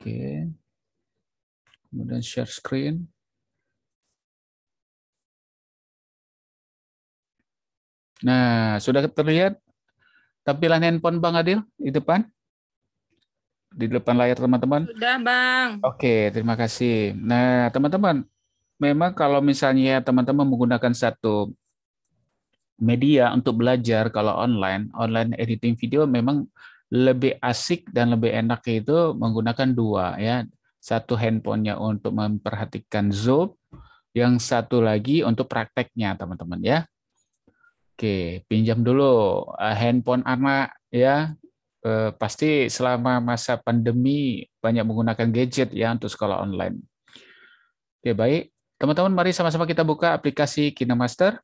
Oke. Kemudian share screen. Nah, sudah terlihat tampilan handphone Bang Adil di depan? Di depan layar teman-teman? Sudah, Bang. Oke, terima kasih. Nah, teman-teman, memang kalau misalnya teman-teman menggunakan satu media untuk belajar kalau online, online editing video memang lebih asik dan lebih enak itu menggunakan dua ya. Satu handphonenya untuk memperhatikan Zoom, yang satu lagi untuk prakteknya teman-teman ya. Oke, pinjam dulu eh, handphone anak ya. Eh, pasti selama masa pandemi banyak menggunakan gadget ya untuk sekolah online. Oke, baik. Teman-teman mari sama-sama kita buka aplikasi KineMaster.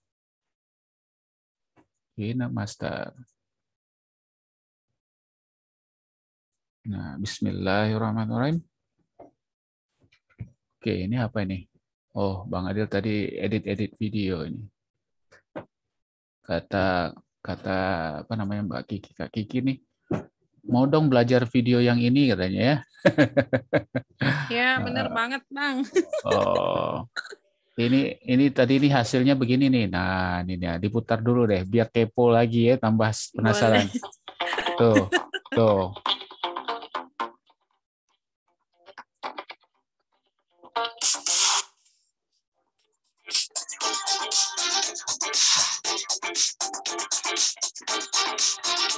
KineMaster. Nah, bismillahirrahmanirrahim. Oke, ini apa ini? Oh, Bang Adil tadi edit-edit video ini. Kata kata apa namanya Mbak Kiki, Kak Kiki nih mau dong belajar video yang ini katanya ya. ya, bener nah. banget, Bang. oh. Ini ini tadi ini hasilnya begini nih. Nah, ini ya, diputar dulu deh biar kepo lagi ya, tambah penasaran. Boleh. Tuh. Tuh.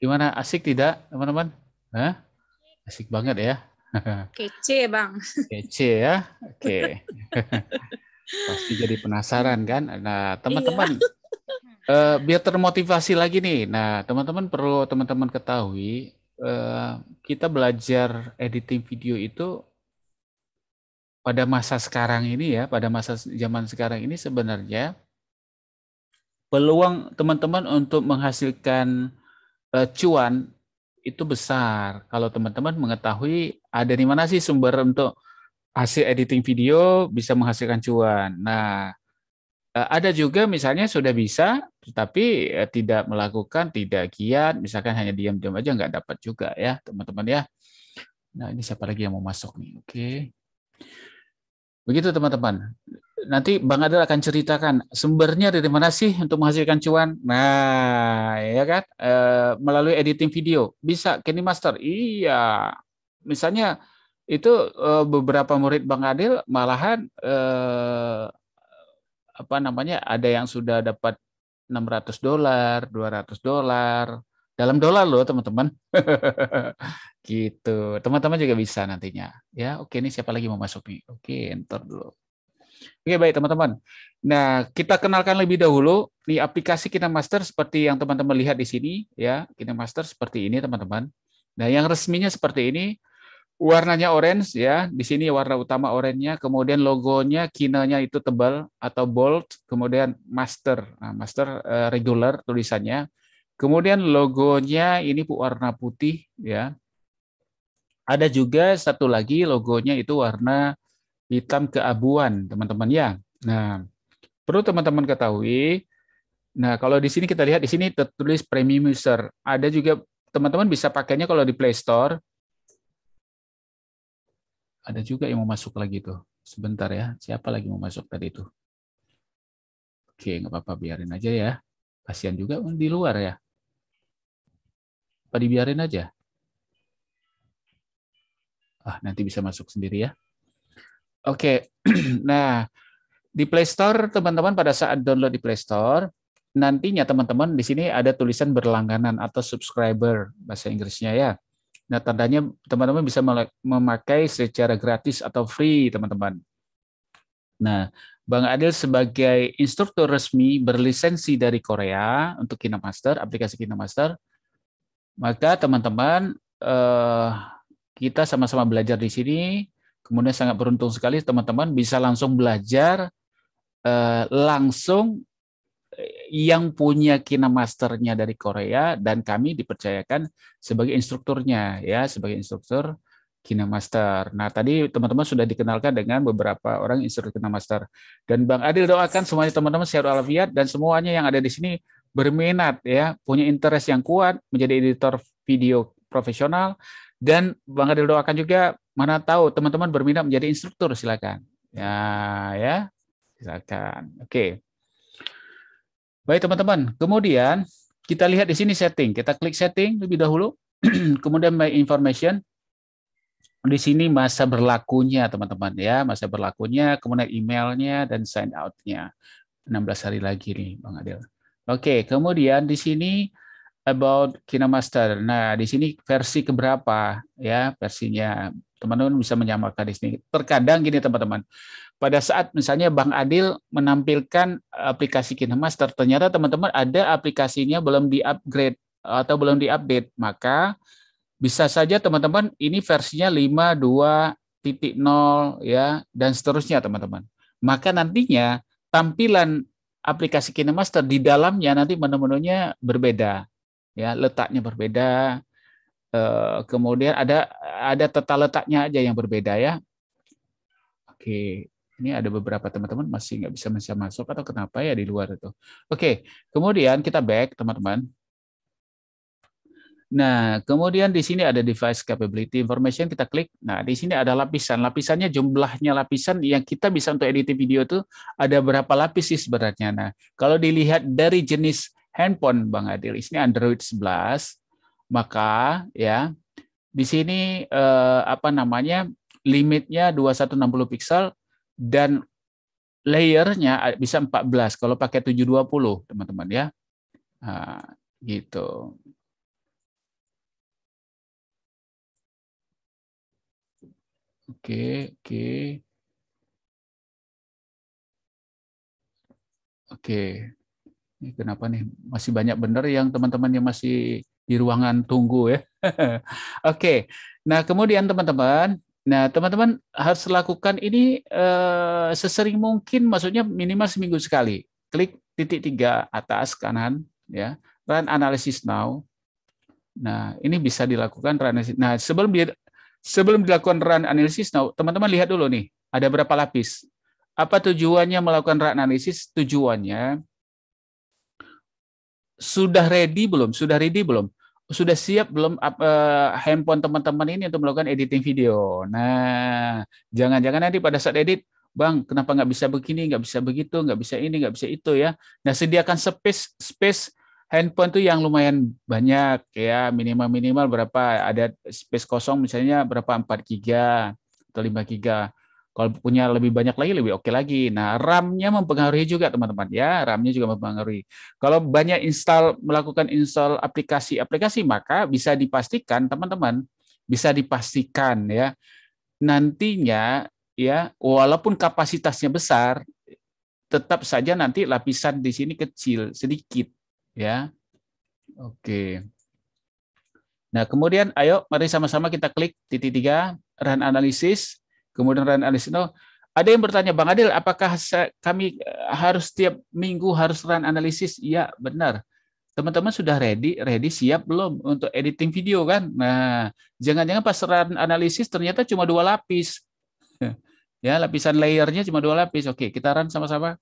Gimana asik tidak teman-teman? Hah? Asik banget ya. Kece bang. Kece ya. Oke. Okay. Pasti jadi penasaran kan. Nah teman-teman iya. uh, biar termotivasi lagi nih. Nah teman-teman perlu teman-teman ketahui uh, kita belajar editing video itu pada masa sekarang ini ya, pada masa zaman sekarang ini sebenarnya peluang teman-teman untuk menghasilkan Eh, cuan itu besar. Kalau teman-teman mengetahui ada di mana sih sumber untuk hasil editing video bisa menghasilkan cuan. Nah, eh, ada juga misalnya sudah bisa, tetapi eh, tidak melakukan, tidak giat, misalkan hanya diam-diam aja nggak dapat juga ya, teman-teman ya. Nah, ini siapa lagi yang mau masuk nih? Oke. Begitu teman-teman nanti Bang Adel akan ceritakan sumbernya dari mana sih untuk menghasilkan cuan. Nah, ya kan? E, melalui editing video. Bisa Candy Master. Iya. Misalnya itu e, beberapa murid Bang Adil malahan e, apa namanya? ada yang sudah dapat 600 dolar, 200 dolar. Dalam dolar loh, teman-teman. gitu. Teman-teman juga bisa nantinya. Ya, oke ini siapa lagi mau masuk nih? Oke, enter dulu. Oke, baik teman-teman. Nah, kita kenalkan lebih dahulu di aplikasi KineMaster seperti yang teman-teman lihat di sini ya. KineMaster seperti ini teman-teman. Nah, yang resminya seperti ini. Warnanya orange ya. Di sini warna utama oranye kemudian logonya kinanya itu tebal atau bold, kemudian master. Nah, master uh, regular tulisannya. Kemudian logonya ini warna putih ya. Ada juga satu lagi logonya itu warna hitam keabuan, teman-teman ya. Nah, perlu teman-teman ketahui. Nah, kalau di sini kita lihat di sini tertulis premium user. Ada juga teman-teman bisa pakainya kalau di Play Store. Ada juga yang mau masuk lagi tuh. Sebentar ya, siapa lagi mau masuk tadi itu? Oke, nggak apa-apa, biarin aja ya. Kasihan juga di luar ya. Apa dibiarin aja? Ah, nanti bisa masuk sendiri ya. Oke. Okay. nah, di Play Store teman-teman pada saat download di Play Store, nantinya teman-teman di sini ada tulisan berlangganan atau subscriber bahasa Inggrisnya ya. Nah, tandanya teman-teman bisa memakai secara gratis atau free, teman-teman. Nah, Bang Adil sebagai instruktur resmi berlisensi dari Korea untuk KineMaster, aplikasi KineMaster, maka teman-teman eh, kita sama-sama belajar di sini, Kemudian sangat beruntung sekali teman-teman bisa langsung belajar eh, langsung eh, yang punya kinemasternya dari Korea dan kami dipercayakan sebagai instrukturnya ya sebagai instruktur kinemaster. Nah tadi teman-teman sudah dikenalkan dengan beberapa orang instruktur kinemaster dan Bang Adil doakan semuanya teman-teman sehat walafiat dan semuanya yang ada di sini berminat ya punya interest yang kuat menjadi editor video profesional dan Bang Adil doakan juga mana tahu teman-teman berminat menjadi instruktur silakan. Ya, ya. Silakan. Oke. Baik teman-teman, kemudian kita lihat di sini setting. Kita klik setting lebih dahulu. kemudian my information. Di sini masa berlakunya teman-teman ya, masa berlakunya, kemudian emailnya dan sign out-nya. 16 hari lagi nih Bang Adil. Oke, kemudian di sini about Kinemaster. Nah, di sini versi keberapa ya versinya. Teman-teman bisa menyamakan di sini. Terkadang gini teman-teman, pada saat misalnya Bang Adil menampilkan aplikasi Kinemaster, ternyata teman-teman ada aplikasinya belum di-upgrade atau belum di-update, maka bisa saja teman-teman ini versinya 5.2.0 ya dan seterusnya teman-teman. Maka nantinya tampilan aplikasi Kinemaster di dalamnya nanti menu-menunya berbeda ya letaknya berbeda. Eh, kemudian ada ada tata letaknya aja yang berbeda ya. Oke, ini ada beberapa teman-teman masih nggak bisa bisa masuk atau kenapa ya di luar itu. Oke, kemudian kita back teman-teman. Nah, kemudian di sini ada device capability information, kita klik. Nah, di sini ada lapisan. Lapisannya jumlahnya lapisan yang kita bisa untuk edit video itu ada berapa lapis sih sebenarnya. Nah, kalau dilihat dari jenis handphone Bang Adil. Ini Android 11, maka ya di sini eh, apa namanya limitnya 2160 pixel dan layernya bisa 14 kalau pakai 720 teman-teman ya nah, gitu oke oke oke ini kenapa nih masih banyak benar yang teman-teman yang masih di ruangan tunggu ya. Oke. Okay. Nah, kemudian teman-teman, nah teman-teman harus lakukan ini eh, sesering mungkin maksudnya minimal seminggu sekali. Klik titik tiga atas kanan ya. Run analysis now. Nah, ini bisa dilakukan run analysis. Nah, sebelum dia sebelum dilakukan run analysis now, teman-teman lihat dulu nih, ada berapa lapis. Apa tujuannya melakukan run analysis? Tujuannya sudah ready belum? Sudah ready belum? Sudah siap belum uh, handphone teman-teman ini untuk melakukan editing video? Nah, jangan-jangan nanti pada saat edit, Bang, kenapa nggak bisa begini, nggak bisa begitu, nggak bisa ini, nggak bisa itu ya. Nah, sediakan space space handphone tuh yang lumayan banyak ya, minimal-minimal berapa ada space kosong misalnya berapa empat giga atau lima giga. Kalau punya lebih banyak lagi lebih oke okay lagi. Nah, RAM-nya mempengaruhi juga teman-teman ya, RAM-nya juga mempengaruhi. Kalau banyak install melakukan install aplikasi-aplikasi maka bisa dipastikan teman-teman bisa dipastikan ya nantinya ya walaupun kapasitasnya besar tetap saja nanti lapisan di sini kecil sedikit ya. Oke. Nah, kemudian ayo mari sama-sama kita klik titik tiga run analisis Kemudian Ryan Alisino, oh, ada yang bertanya, Bang Adil, apakah kami eh, harus setiap minggu harus run analisis? Ya benar. Teman-teman sudah ready, ready siap belum untuk editing video kan? Nah, jangan-jangan pas run analisis ternyata cuma dua lapis. ya, lapisan layernya cuma dua lapis. Oke, kita run sama-sama.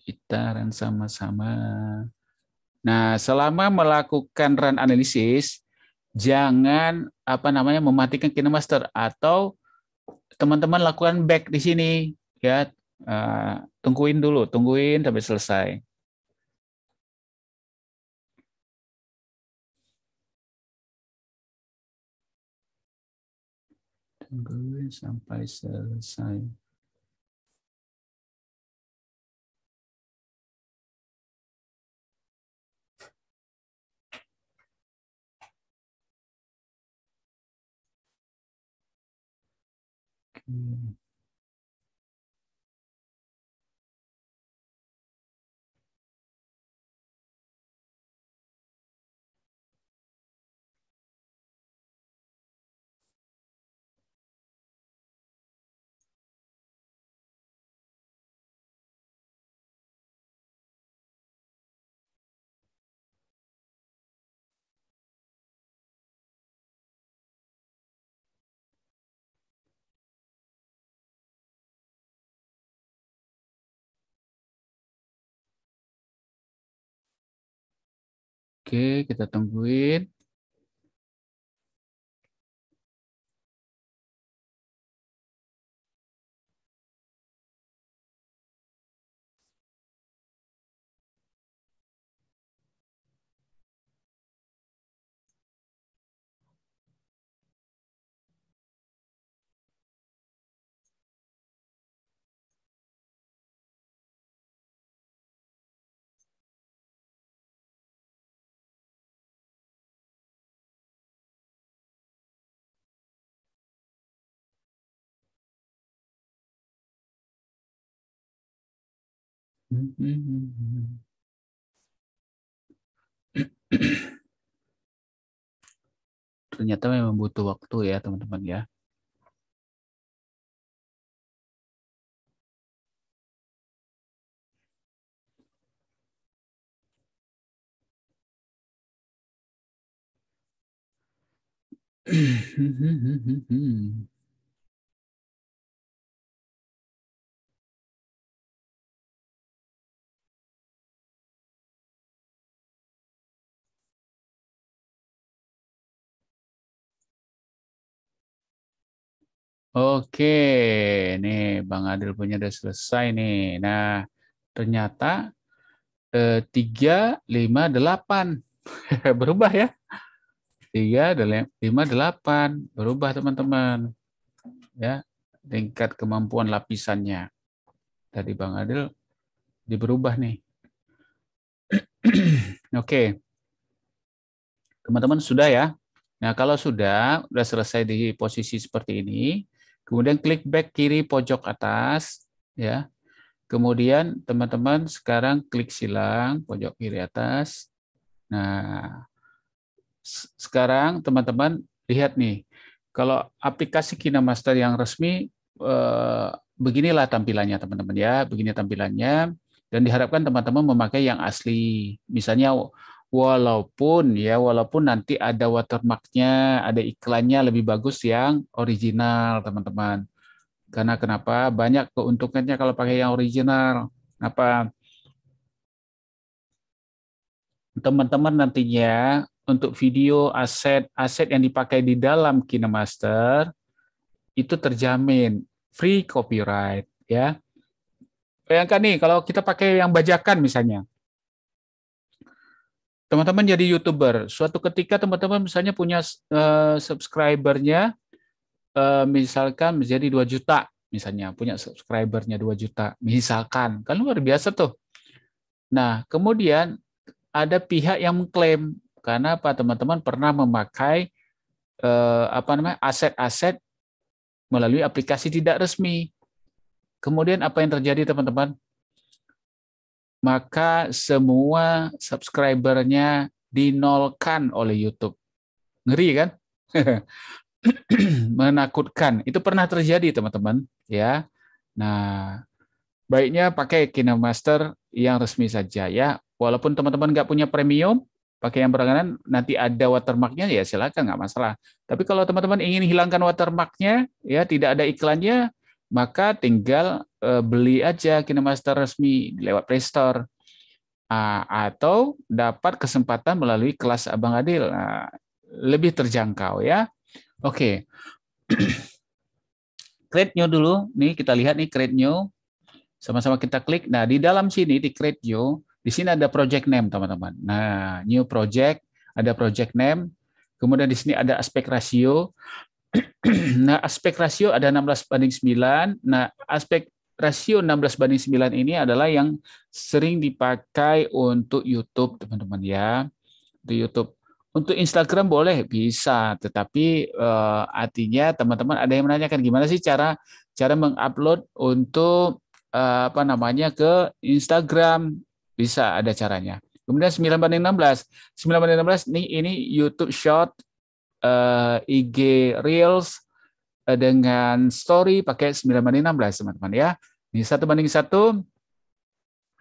Kita run sama-sama. Nah, selama melakukan run analisis, jangan apa namanya mematikan KineMaster atau teman-teman lakukan back di sini ya uh, tungguin dulu tungguin sampai selesai tungguin sampai selesai Mm. Oke, kita tungguin. Ternyata memang butuh waktu ya teman-teman ya. Hmm. Oke, nih Bang Adil punya udah selesai nih. Nah, ternyata eh, tiga lima delapan berubah ya. Tiga lima delapan berubah teman-teman. Ya, tingkat kemampuan lapisannya. Tadi Bang Adil diberubah nih. Oke. Teman-teman sudah ya. Nah, kalau sudah, sudah selesai di posisi seperti ini, Kemudian klik back kiri pojok atas ya. Kemudian teman-teman sekarang klik silang pojok kiri atas. Nah, sekarang teman-teman lihat nih. Kalau aplikasi KineMaster yang resmi eh, beginilah tampilannya teman-teman ya, begini tampilannya dan diharapkan teman-teman memakai yang asli. Misalnya walaupun ya walaupun nanti ada watermarknya ada iklannya lebih bagus yang original teman-teman karena kenapa banyak keuntungannya kalau pakai yang original apa teman-teman nantinya untuk video aset aset yang dipakai di dalam KineMaster itu terjamin free copyright ya bayangkan nih kalau kita pakai yang bajakan misalnya teman-teman jadi youtuber. Suatu ketika teman-teman misalnya punya uh, subscribernya uh, misalkan menjadi 2 juta misalnya punya subscribernya 2 juta misalkan kan luar biasa tuh. Nah, kemudian ada pihak yang mengklaim karena apa teman-teman pernah memakai uh, apa namanya aset-aset melalui aplikasi tidak resmi. Kemudian apa yang terjadi teman-teman? maka semua subscribernya dinolkan oleh YouTube. Ngeri kan? Menakutkan. Itu pernah terjadi, teman-teman, ya. Nah, baiknya pakai KineMaster yang resmi saja ya. Walaupun teman-teman nggak punya premium, pakai yang berlangganan nanti ada watermarknya ya silakan nggak masalah. Tapi kalau teman-teman ingin hilangkan watermarknya ya tidak ada iklannya maka tinggal Eh, beli aja kinemaster resmi lewat Play Store ah, atau dapat kesempatan melalui kelas Abang Adil ah, lebih terjangkau ya. Oke. Okay. create new dulu. Nih kita lihat nih create new. Sama-sama kita klik. Nah, di dalam sini di create new, di sini ada project name, teman-teman. Nah, new project, ada project name. Kemudian di sini ada aspek rasio. nah, aspek rasio ada 16 banding 9. Nah, aspek rasio 16 banding 9 ini adalah yang sering dipakai untuk YouTube, teman-teman ya. Di YouTube. Untuk Instagram boleh bisa, tetapi eh, artinya teman-teman ada yang menanyakan gimana sih cara cara mengupload untuk eh, apa namanya ke Instagram bisa ada caranya. Kemudian 9 banding 16. 9 banding 16 nih ini YouTube Short, eh, IG Reels, Eh, dengan story pakai 9 banding 16 teman-teman ya. Ini 1 banding 1,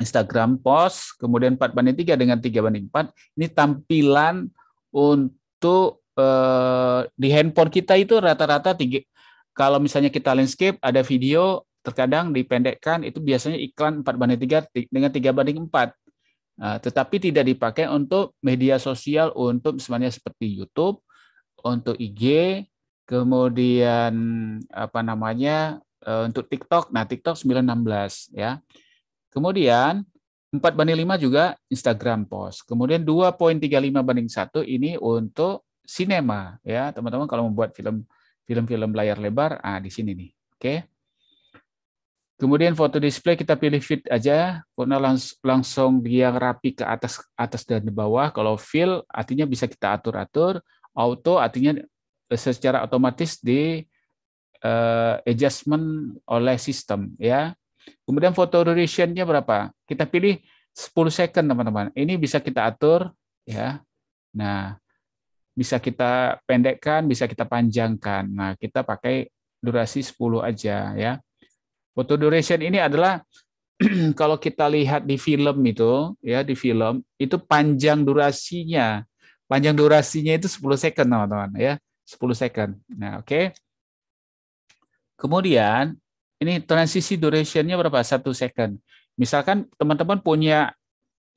Instagram post, kemudian 4 banding 3 dengan 3 banding 4. Ini tampilan untuk eh, di handphone kita itu rata-rata tiga kalau misalnya kita landscape ada video terkadang dipendekkan itu biasanya iklan 4 banding 3 dengan 3 banding 4. Nah, tetapi tidak dipakai untuk media sosial untuk misalnya seperti YouTube, untuk IG, Kemudian apa namanya eh, untuk TikTok, nah TikTok 916 ya. Kemudian 4 banding 5 juga Instagram post. Kemudian 2.35 banding 1 ini untuk sinema ya, teman-teman kalau membuat film film-film layar lebar, ah di sini nih. Oke. Kemudian foto display kita pilih fit aja, karena langs langsung dia rapi ke atas atas dan ke bawah. Kalau fill artinya bisa kita atur-atur, auto artinya secara otomatis di uh, adjustment oleh sistem ya. Kemudian foto durationnya berapa? Kita pilih 10 second teman-teman. Ini bisa kita atur ya. Nah, bisa kita pendekkan, bisa kita panjangkan. Nah, kita pakai durasi 10 aja ya. Foto duration ini adalah kalau kita lihat di film itu ya di film itu panjang durasinya. Panjang durasinya itu 10 second teman-teman ya. 10 second. Nah, oke. Okay. Kemudian ini transisi durationnya berapa? Satu second. Misalkan teman-teman punya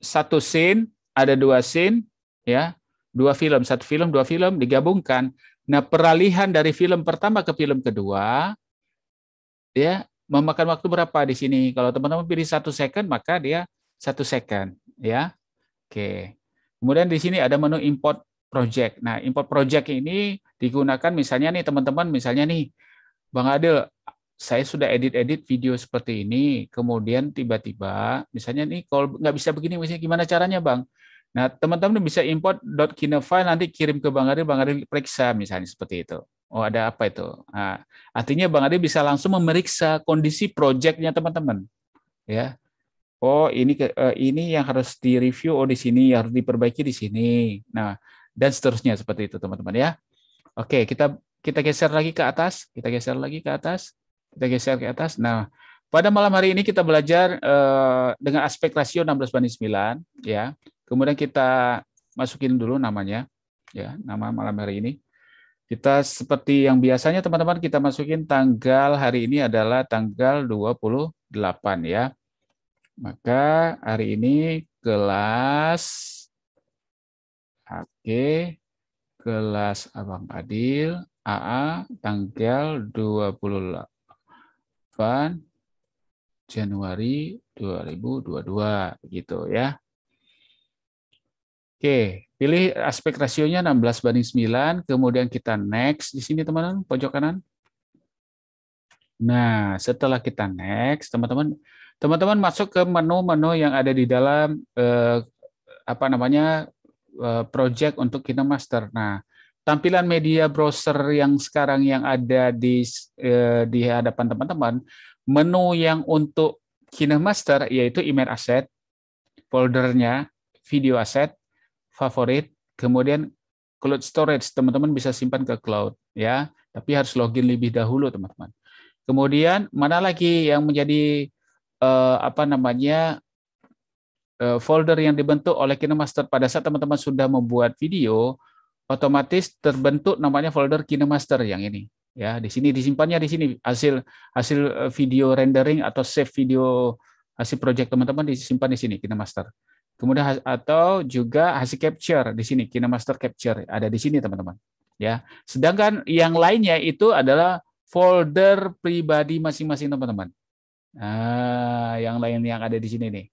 satu scene, ada dua scene, ya, dua film, satu film, dua film digabungkan. Nah, peralihan dari film pertama ke film kedua, ya, memakan waktu berapa di sini? Kalau teman-teman pilih satu second, maka dia satu second, ya. Oke. Kemudian di sini ada menu import project. Nah, import project ini digunakan misalnya nih teman-teman, misalnya nih Bang Adil, saya sudah edit-edit video seperti ini, kemudian tiba-tiba misalnya nih kalau nggak bisa begini, misalnya gimana caranya Bang? Nah, teman-teman bisa import .kinefile nanti kirim ke Bang Adil, Bang Adil periksa misalnya seperti itu. Oh, ada apa itu? Nah, artinya Bang Adil bisa langsung memeriksa kondisi projectnya teman-teman. Ya. Oh, ini eh, ini yang harus direview oh di sini, harus diperbaiki di sini. Nah, dan seterusnya seperti itu teman-teman ya. Oke, kita kita geser lagi ke atas, kita geser lagi ke atas, kita geser ke atas. Nah, pada malam hari ini kita belajar eh, dengan aspek rasio 16 banding 9 ya. Kemudian kita masukin dulu namanya ya, nama malam hari ini. Kita seperti yang biasanya teman-teman kita masukin tanggal hari ini adalah tanggal 28 ya. Maka hari ini kelas Oke, kelas Abang Adil AA tanggal 28 Januari 2022 begitu ya. Oke, pilih aspek rasionya 16 banding 9, kemudian kita next di sini teman-teman pojok kanan. Nah, setelah kita next, teman-teman teman-teman masuk ke menu-menu yang ada di dalam eh, apa namanya Eh, project untuk kita master. Nah, tampilan media browser yang sekarang yang ada di eh, di hadapan teman-teman, menu yang untuk KineMaster yaitu image asset, foldernya, video asset, favorit, kemudian cloud storage, teman-teman bisa simpan ke cloud ya, tapi harus login lebih dahulu teman-teman. Kemudian mana lagi yang menjadi eh, apa namanya Eh, folder yang dibentuk oleh KineMaster pada saat teman-teman sudah membuat video, otomatis terbentuk namanya folder KineMaster yang ini. Ya, di sini disimpannya di sini hasil hasil eh, video rendering atau save video hasil project teman-teman disimpan di sini KineMaster. Kemudian atau juga hasil capture di sini KineMaster capture ada di sini teman-teman. Ya, sedangkan yang lainnya itu adalah folder pribadi masing-masing teman-teman. Ah, yang lain yang ada di sini nih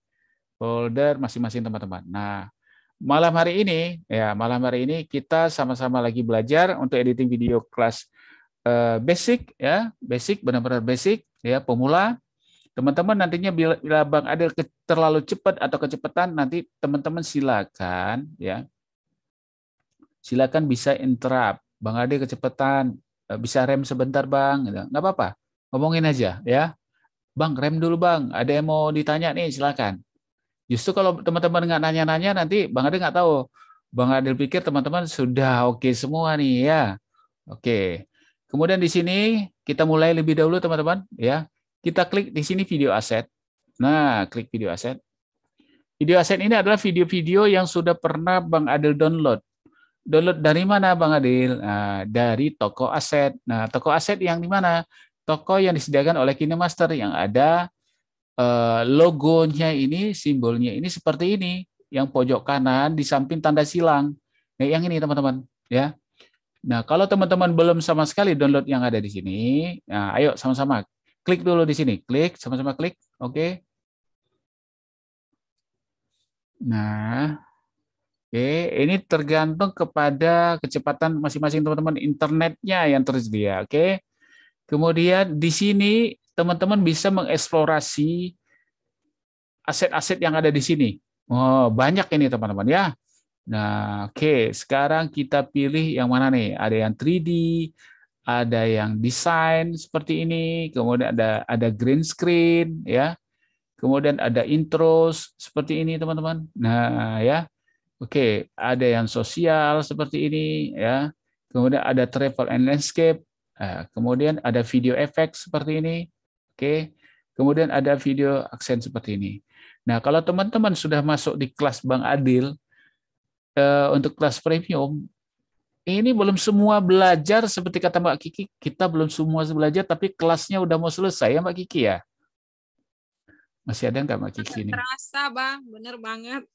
folder masing-masing teman-teman. Nah, malam hari ini ya malam hari ini kita sama-sama lagi belajar untuk editing video kelas uh, basic ya basic benar-benar basic ya pemula teman-teman nantinya bila, bila bang ada ke, terlalu cepat atau kecepatan nanti teman-teman silakan ya silakan bisa interrupt bang Ade kecepatan eh, bisa rem sebentar bang gitu. nggak apa-apa ngomongin aja ya bang rem dulu bang ada yang mau ditanya nih silakan Justru kalau teman-teman nggak nanya-nanya nanti Bang Adil nggak tahu. Bang Adil pikir teman-teman sudah oke okay semua nih ya. Oke. Okay. Kemudian di sini kita mulai lebih dahulu teman-teman ya. Kita klik di sini video aset. Nah, klik video aset. Video aset ini adalah video-video yang sudah pernah Bang Adil download. Download dari mana Bang Adil? Nah, dari toko aset. Nah, toko aset yang di mana? Toko yang disediakan oleh KineMaster yang ada Eh, logonya ini, simbolnya ini seperti ini, yang pojok kanan di samping tanda silang. Nah, yang ini teman-teman, ya. Nah, kalau teman-teman belum sama sekali download yang ada di sini, nah, ayo sama-sama klik dulu di sini, klik sama-sama klik, oke. Okay. Nah, oke, okay. ini tergantung kepada kecepatan masing-masing teman-teman internetnya yang tersedia, oke. Okay. Kemudian di sini teman-teman bisa mengeksplorasi aset-aset yang ada di sini. Oh, banyak ini teman-teman ya. Nah, oke, okay. sekarang kita pilih yang mana nih? Ada yang 3D, ada yang desain seperti ini, kemudian ada ada green screen ya. Kemudian ada intros seperti ini, teman-teman. Nah, ya. Oke, okay. ada yang sosial seperti ini ya. Kemudian ada travel and landscape. Nah, kemudian ada video efek seperti ini. Oke. Kemudian ada video aksen seperti ini. Nah, kalau teman-teman sudah masuk di kelas Bang Adil eh, untuk kelas premium, ini belum semua belajar seperti kata Mbak Kiki, kita belum semua belajar tapi kelasnya udah mau selesai ya Mbak Kiki ya. Masih ada nggak Mbak Kiki ini? Terasa Bang, bener banget.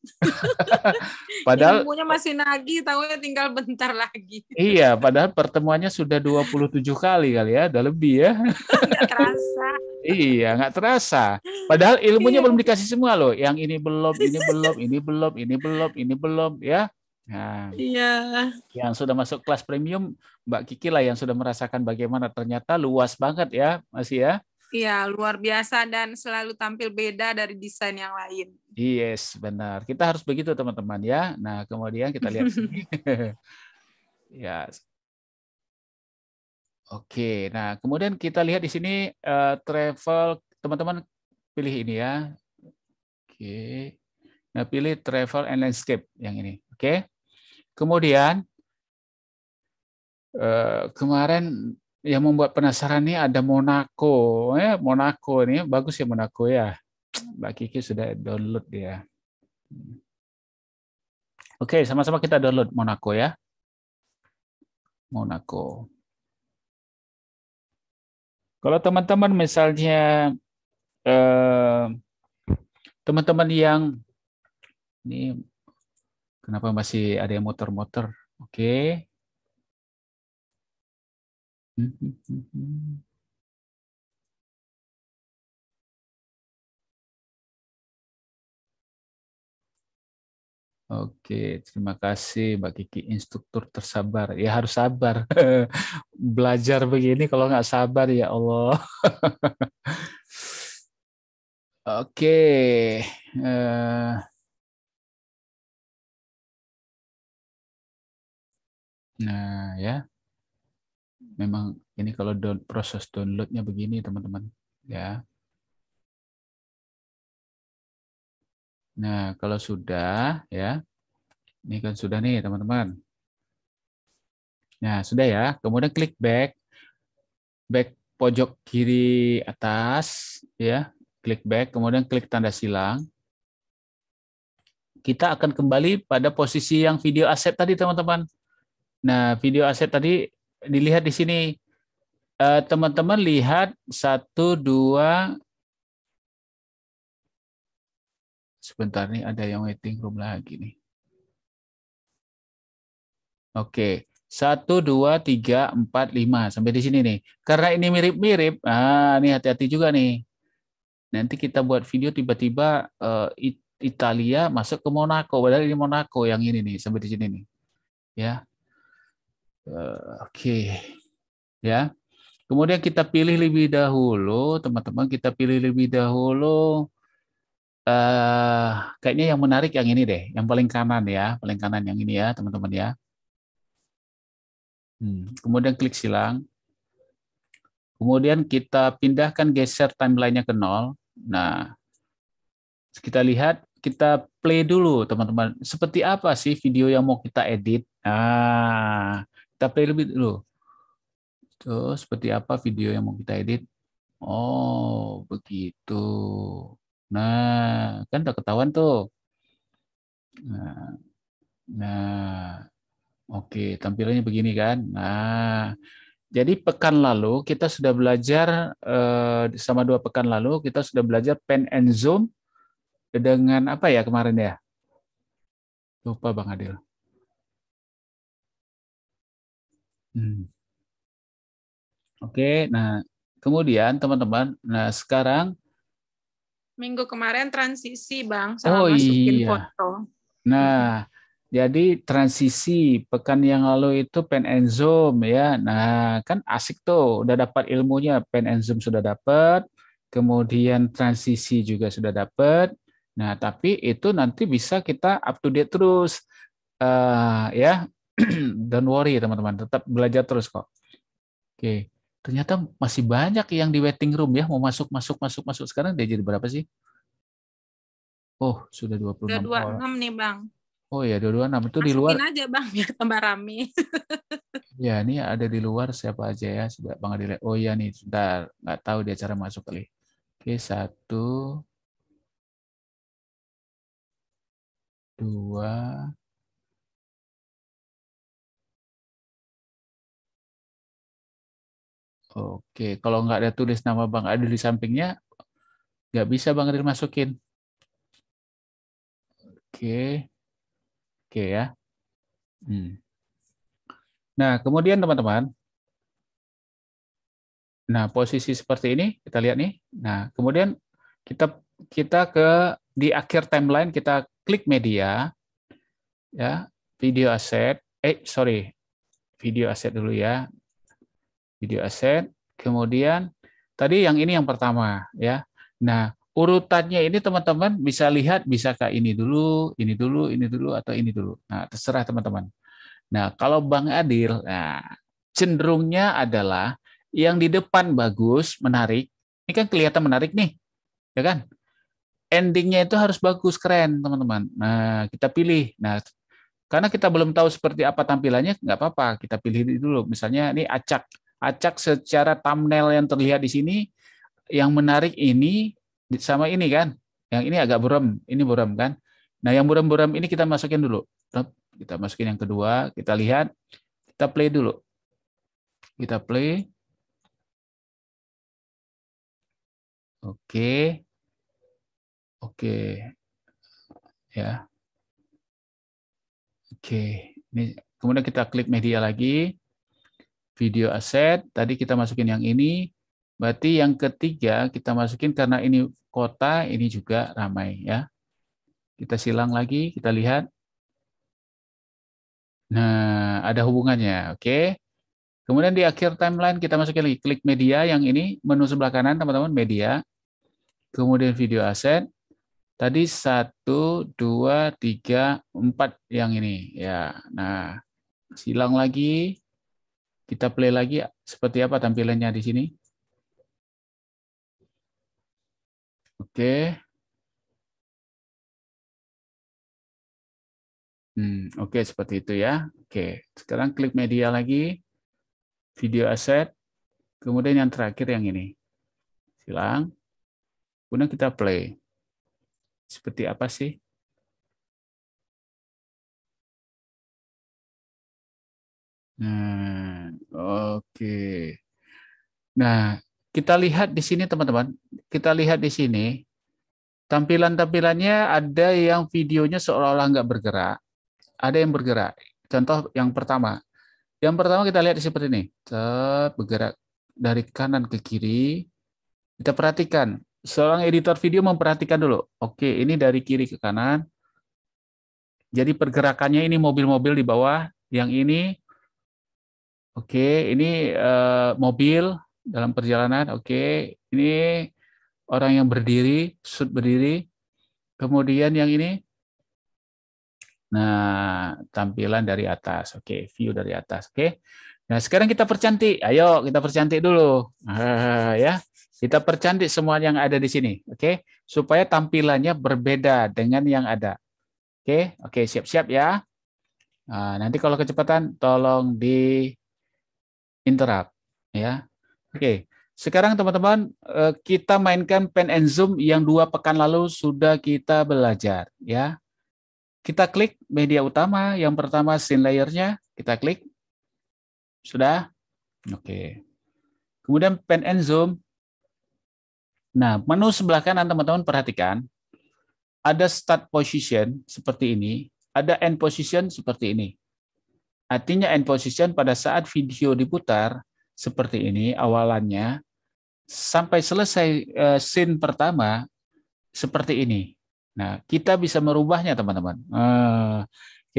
padahal ilmunya masih nagih, tahunya tinggal bentar lagi. iya, padahal pertemuannya sudah 27 kali kali ya, udah lebih ya. Nggak terasa. iya, nggak terasa. Padahal ilmunya iya. belum dikasih semua loh. Yang ini belum, ini belum, ini belum, ini belum, ini belum ya. Nah, iya. Yang sudah masuk kelas premium, Mbak Kiki lah yang sudah merasakan bagaimana ternyata luas banget ya, masih ya. Iya, luar biasa dan selalu tampil beda dari desain yang lain. Yes, benar. Kita harus begitu teman-teman ya. Nah, kemudian kita lihat sini. ya. Oke. Nah, kemudian kita lihat di sini uh, travel teman-teman pilih ini ya. Oke. Nah, pilih travel and landscape yang ini. Oke. Kemudian uh, kemarin yang membuat penasaran nih ada Monaco. Ya, Monaco ini bagus ya Monaco ya. Mbak Kiki sudah download ya. Oke, sama-sama kita download Monaco ya. Monaco. Kalau teman-teman misalnya eh, teman-teman eh, yang ini kenapa masih ada yang motor-motor? Oke. Oke, terima kasih Mbak Kiki, instruktur tersabar. Ya harus sabar. Belajar begini kalau nggak sabar ya Allah. Oke. Eh, nah ya memang ini kalau down, proses downloadnya begini teman-teman ya. Nah kalau sudah ya, ini kan sudah nih teman-teman. Nah sudah ya, kemudian klik back, back pojok kiri atas ya, klik back, kemudian klik tanda silang. Kita akan kembali pada posisi yang video aset tadi teman-teman. Nah video aset tadi dilihat di sini eh, teman-teman uh, lihat satu dua sebentar nih ada yang waiting room lagi nih. Oke, satu dua tiga empat lima sampai di sini nih. Karena ini mirip-mirip, ah ini hati-hati juga nih. Nanti kita buat video tiba-tiba uh, Italia masuk ke Monaco, padahal ini Monaco yang ini nih sampai di sini nih. Ya, Eh, oke, okay. ya. Kemudian kita pilih lebih dahulu, teman-teman. Kita pilih lebih dahulu. Uh, kayaknya yang menarik yang ini deh, yang paling kanan ya, paling kanan yang ini ya, teman-teman ya. Hmm. Kemudian klik silang. Kemudian kita pindahkan geser timelinenya ke nol. Nah, kita lihat, kita play dulu teman-teman. Seperti apa sih video yang mau kita edit? Ah. Kita play lebih dulu. Tuh, seperti apa video yang mau kita edit? Oh, begitu. Nah, kan udah ketahuan tuh. Nah, nah oke, tampilannya begini kan. Nah, jadi pekan lalu kita sudah belajar eh, sama dua pekan lalu kita sudah belajar pen and zoom dengan apa ya kemarin ya? Lupa Bang Adil. Hmm. Oke, nah kemudian teman-teman, nah sekarang minggu kemarin transisi bang, saya oh, masukin iya. foto. Nah, hmm. jadi transisi pekan yang lalu itu pen and zoom ya. Nah, kan asik tuh, udah dapat ilmunya pen and zoom sudah dapat, kemudian transisi juga sudah dapat. Nah, tapi itu nanti bisa kita up to date terus. Uh, ya, Don't worry teman-teman, tetap belajar terus kok. Oke, ternyata masih banyak yang di waiting room ya, mau masuk, masuk, masuk, masuk. Sekarang dia jadi berapa sih? Oh, sudah 26 Sudah 26 nih Bang. Oh ya, 226 itu di luar. aja Bang, ya, tambah rame. ya, ini ada di luar siapa aja ya, sudah Bang Adil. Oh ya nih, sebentar, nggak tahu dia cara masuk kali. Oke, satu, dua, Oke, kalau nggak ada tulis nama Bang Adil di sampingnya, nggak bisa Bang Adil masukin. Oke, oke ya. Hmm. Nah, kemudian teman-teman, nah posisi seperti ini kita lihat nih. Nah, kemudian kita kita ke di akhir timeline kita klik media, ya video aset. Eh, sorry, video aset dulu ya video aset. Kemudian tadi yang ini yang pertama ya. Nah, urutannya ini teman-teman bisa lihat bisa ke ini dulu, ini dulu, ini dulu atau ini dulu. Nah, terserah teman-teman. Nah, kalau Bang Adil, nah, cenderungnya adalah yang di depan bagus, menarik. Ini kan kelihatan menarik nih, ya kan? Endingnya itu harus bagus, keren, teman-teman. Nah, kita pilih. Nah, karena kita belum tahu seperti apa tampilannya, nggak apa-apa. Kita pilih dulu. Misalnya ini acak acak secara thumbnail yang terlihat di sini yang menarik ini sama ini kan. Yang ini agak buram, ini buram kan. Nah, yang buram-buram ini kita masukin dulu. Kita masukin yang kedua, kita lihat, kita play dulu. Kita play. Oke. Oke. Ya. Oke. Ini kemudian kita klik media lagi video aset, tadi kita masukin yang ini, berarti yang ketiga kita masukin karena ini kota, ini juga ramai ya. Kita silang lagi, kita lihat. Nah, ada hubungannya, oke. Kemudian di akhir timeline kita masukin lagi, klik media yang ini, menu sebelah kanan teman-teman, media. Kemudian video aset. Tadi satu dua tiga empat yang ini. ya. Nah, silang lagi, kita play lagi seperti apa tampilannya di sini. Oke. Hmm, oke seperti itu ya. Oke, sekarang klik media lagi. Video asset. Kemudian yang terakhir yang ini. Silang. Kemudian kita play. Seperti apa sih? Nah, Oke. Nah, kita lihat di sini teman-teman. Kita lihat di sini tampilan-tampilannya ada yang videonya seolah-olah nggak bergerak, ada yang bergerak. Contoh yang pertama. Yang pertama kita lihat seperti ini. Tep, bergerak dari kanan ke kiri. Kita perhatikan. Seorang editor video memperhatikan dulu. Oke, ini dari kiri ke kanan. Jadi pergerakannya ini mobil-mobil di bawah, yang ini Oke, okay, ini uh, mobil dalam perjalanan. Oke, okay. ini orang yang berdiri, sud berdiri. Kemudian yang ini, nah tampilan dari atas. Oke, okay. view dari atas. Oke. Nah sekarang kita percantik. Ayo kita percantik dulu, ah, ya. Kita percantik semua yang ada di sini. Oke, supaya tampilannya berbeda dengan yang ada. Oke, oke siap-siap ya. Nah, nanti kalau kecepatan tolong di interact ya. Oke. Sekarang teman-teman eh, kita mainkan pen and zoom yang dua pekan lalu sudah kita belajar ya. Kita klik media utama yang pertama scene layernya kita klik. Sudah? Oke. Kemudian pen and zoom. Nah, menu sebelah kanan teman-teman perhatikan. Ada start position seperti ini, ada end position seperti ini. Artinya end position pada saat video diputar seperti ini awalannya sampai selesai eh, scene pertama seperti ini. Nah, kita bisa merubahnya teman-teman. Eh,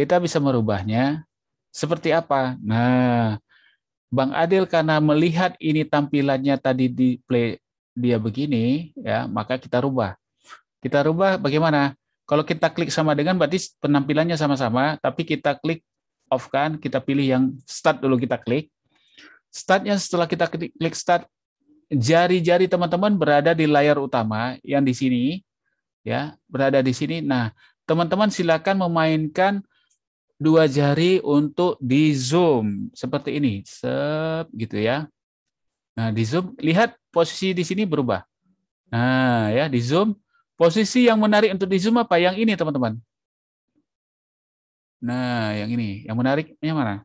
kita bisa merubahnya seperti apa? Nah, Bang Adil karena melihat ini tampilannya tadi di play dia begini ya, maka kita rubah. Kita rubah bagaimana? Kalau kita klik sama dengan berarti penampilannya sama-sama, tapi kita klik off kan, kita pilih yang start dulu kita klik. Startnya setelah kita klik, start, jari-jari teman-teman berada di layar utama yang di sini, ya berada di sini. Nah, teman-teman silakan memainkan dua jari untuk di zoom seperti ini, sep gitu ya. Nah, di zoom lihat posisi di sini berubah. Nah, ya di zoom posisi yang menarik untuk di zoom apa? Yang ini teman-teman. Nah, yang ini. Yang menarik, yang mana?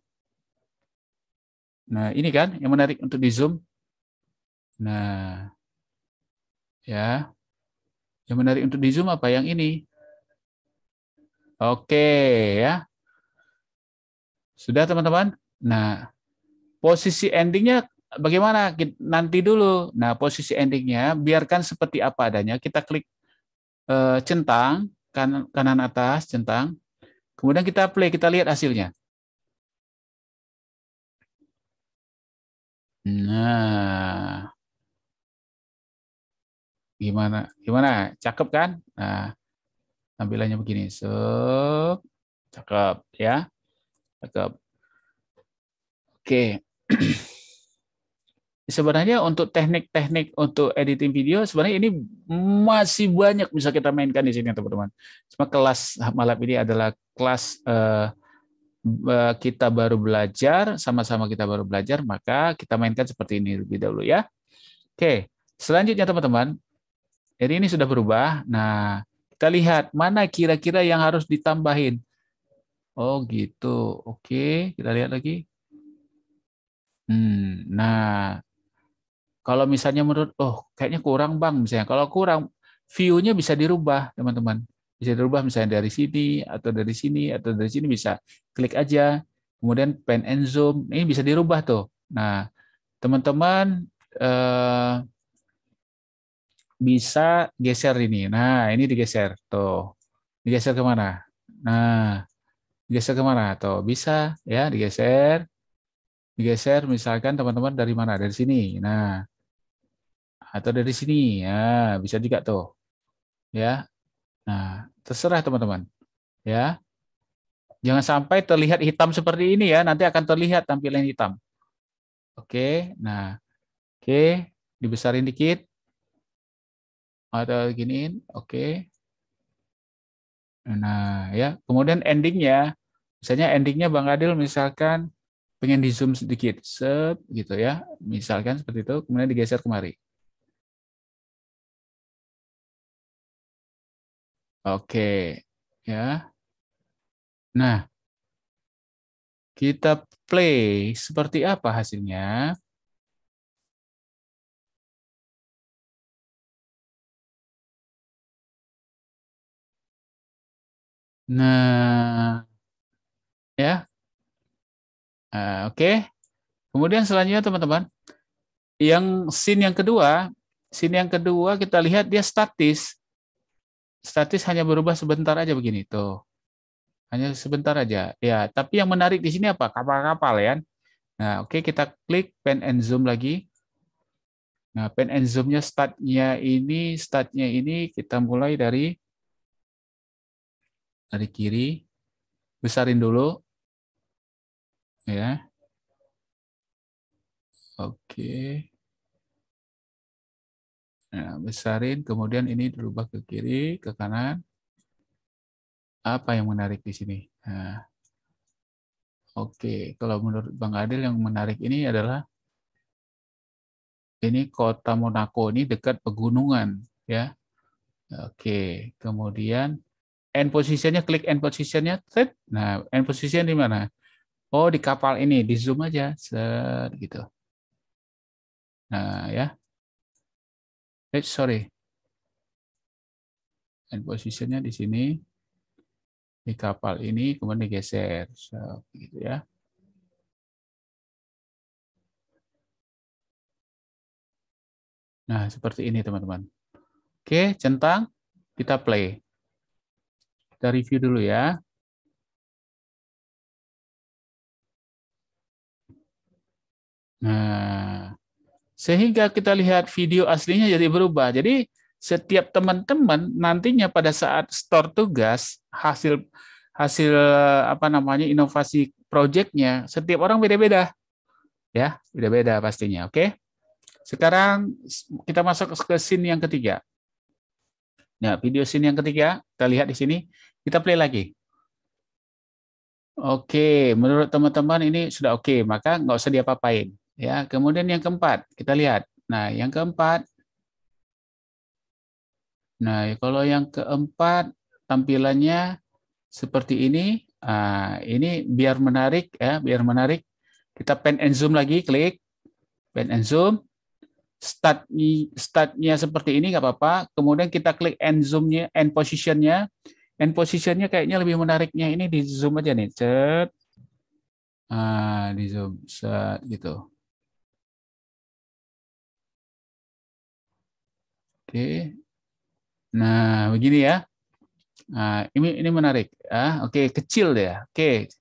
Nah, ini kan yang menarik untuk di zoom. Nah, ya. Yang menarik untuk di zoom apa? Yang ini. Oke, ya. Sudah teman-teman? Nah, posisi endingnya bagaimana? Nanti dulu. Nah, posisi endingnya biarkan seperti apa adanya. Kita klik eh, centang, kanan atas, centang. Kemudian kita play, kita lihat hasilnya. Nah, gimana? Gimana? Cakep kan? Nah, tampilannya begini. So, cakep ya. Cakep. Oke. Okay. sebenarnya untuk teknik-teknik untuk editing video sebenarnya ini masih banyak bisa kita mainkan di sini teman-teman. Cuma kelas malam ini adalah kelas uh, kita baru belajar, sama-sama kita baru belajar, maka kita mainkan seperti ini lebih dahulu ya. Oke, selanjutnya teman-teman, jadi ini sudah berubah. Nah, kita lihat mana kira-kira yang harus ditambahin. Oh gitu, oke, kita lihat lagi. Hmm, nah, kalau misalnya menurut, oh kayaknya kurang bang, misalnya kalau kurang, view-nya bisa dirubah teman-teman. Bisa dirubah misalnya dari sini, atau dari sini, atau dari sini bisa. Klik aja, kemudian pen and zoom, ini bisa dirubah tuh. Nah, teman-teman eh, bisa geser ini. Nah, ini digeser tuh. Digeser kemana? Nah, digeser kemana? Tuh, bisa ya digeser digeser misalkan teman-teman dari mana dari sini nah atau dari sini ya bisa juga tuh ya nah terserah teman-teman ya jangan sampai terlihat hitam seperti ini ya nanti akan terlihat tampilan hitam oke nah oke dibesarin dikit atau giniin oke nah ya kemudian endingnya ya. misalnya endingnya bang Adil misalkan pengen di zoom sedikit set gitu ya misalkan seperti itu kemudian digeser kemari Oke, ya. Nah, kita play seperti apa hasilnya? Nah, ya. Nah, Oke. Okay. Kemudian selanjutnya teman-teman, yang scene yang kedua, scene yang kedua kita lihat dia statis statis hanya berubah sebentar aja begini tuh. Hanya sebentar aja. Ya, tapi yang menarik di sini apa? Kapal-kapal ya. Nah, oke okay, kita klik pen and zoom lagi. Nah, pen and zoom-nya statnya ini, statnya ini kita mulai dari dari kiri. Besarin dulu. Ya. Oke. Okay. Nah, besarin, kemudian ini dirubah ke kiri, ke kanan. Apa yang menarik di sini? Nah, Oke, kalau menurut Bang Adil yang menarik ini adalah ini kota Monaco ini dekat pegunungan, ya. Oke, kemudian end positionnya klik end positionnya, set. Nah, end position di mana? Oh, di kapal ini, di zoom aja, set gitu. Nah, ya eh sorry end positionnya di sini di kapal ini kemudian digeser so, gitu ya nah seperti ini teman-teman oke centang kita play kita review dulu ya nah sehingga kita lihat video aslinya jadi berubah. Jadi setiap teman-teman nantinya pada saat store tugas hasil hasil apa namanya inovasi proyeknya setiap orang beda-beda. Ya, beda-beda pastinya, oke? Sekarang kita masuk ke scene yang ketiga. Nah, video scene yang ketiga, kita lihat di sini, kita play lagi. Oke, menurut teman-teman ini sudah oke, maka nggak usah diapa-apain. Ya, kemudian yang keempat, kita lihat. Nah, yang keempat Nah, kalau yang keempat tampilannya seperti ini. Nah, ini biar menarik ya, biar menarik. Kita pen and zoom lagi, klik pen and zoom. Start startnya seperti ini nggak apa-apa. Kemudian kita klik end zoomnya, end positionnya. End positionnya kayaknya lebih menariknya ini di zoom aja nih. Cet. Ah, di zoom set gitu. Oke. Nah, begini ya. Nah, ini ini menarik. Ah, oke, kecil ya. Oke.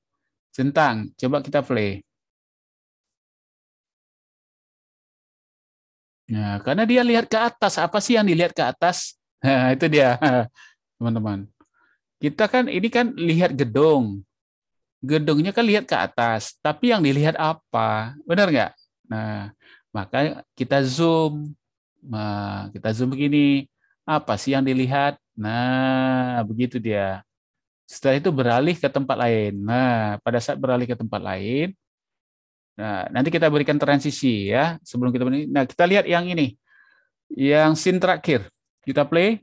Centang, coba kita play. Nah, karena dia lihat ke atas, apa sih yang dilihat ke atas? Nah, itu dia, teman-teman. Kita kan ini kan lihat gedung. Gedungnya kan lihat ke atas, tapi yang dilihat apa? Benar nggak? Nah, maka kita zoom. Nah, kita zoom begini. Apa sih yang dilihat? Nah, begitu dia. Setelah itu beralih ke tempat lain. Nah, pada saat beralih ke tempat lain, nah, nanti kita berikan transisi ya. Sebelum kita beri, nah kita lihat yang ini, yang scene terakhir. Kita play.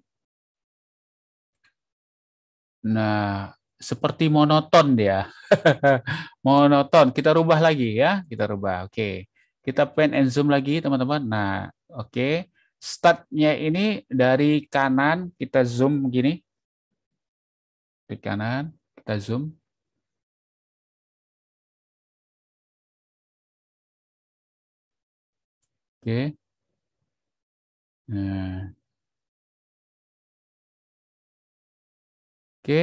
Nah, seperti monoton dia. monoton. Kita rubah lagi ya. Kita rubah. Oke. Kita pen and zoom lagi, teman-teman. Nah, Oke, startnya ini dari kanan kita zoom gini, Di kanan kita zoom. Oke. Nah. Oke.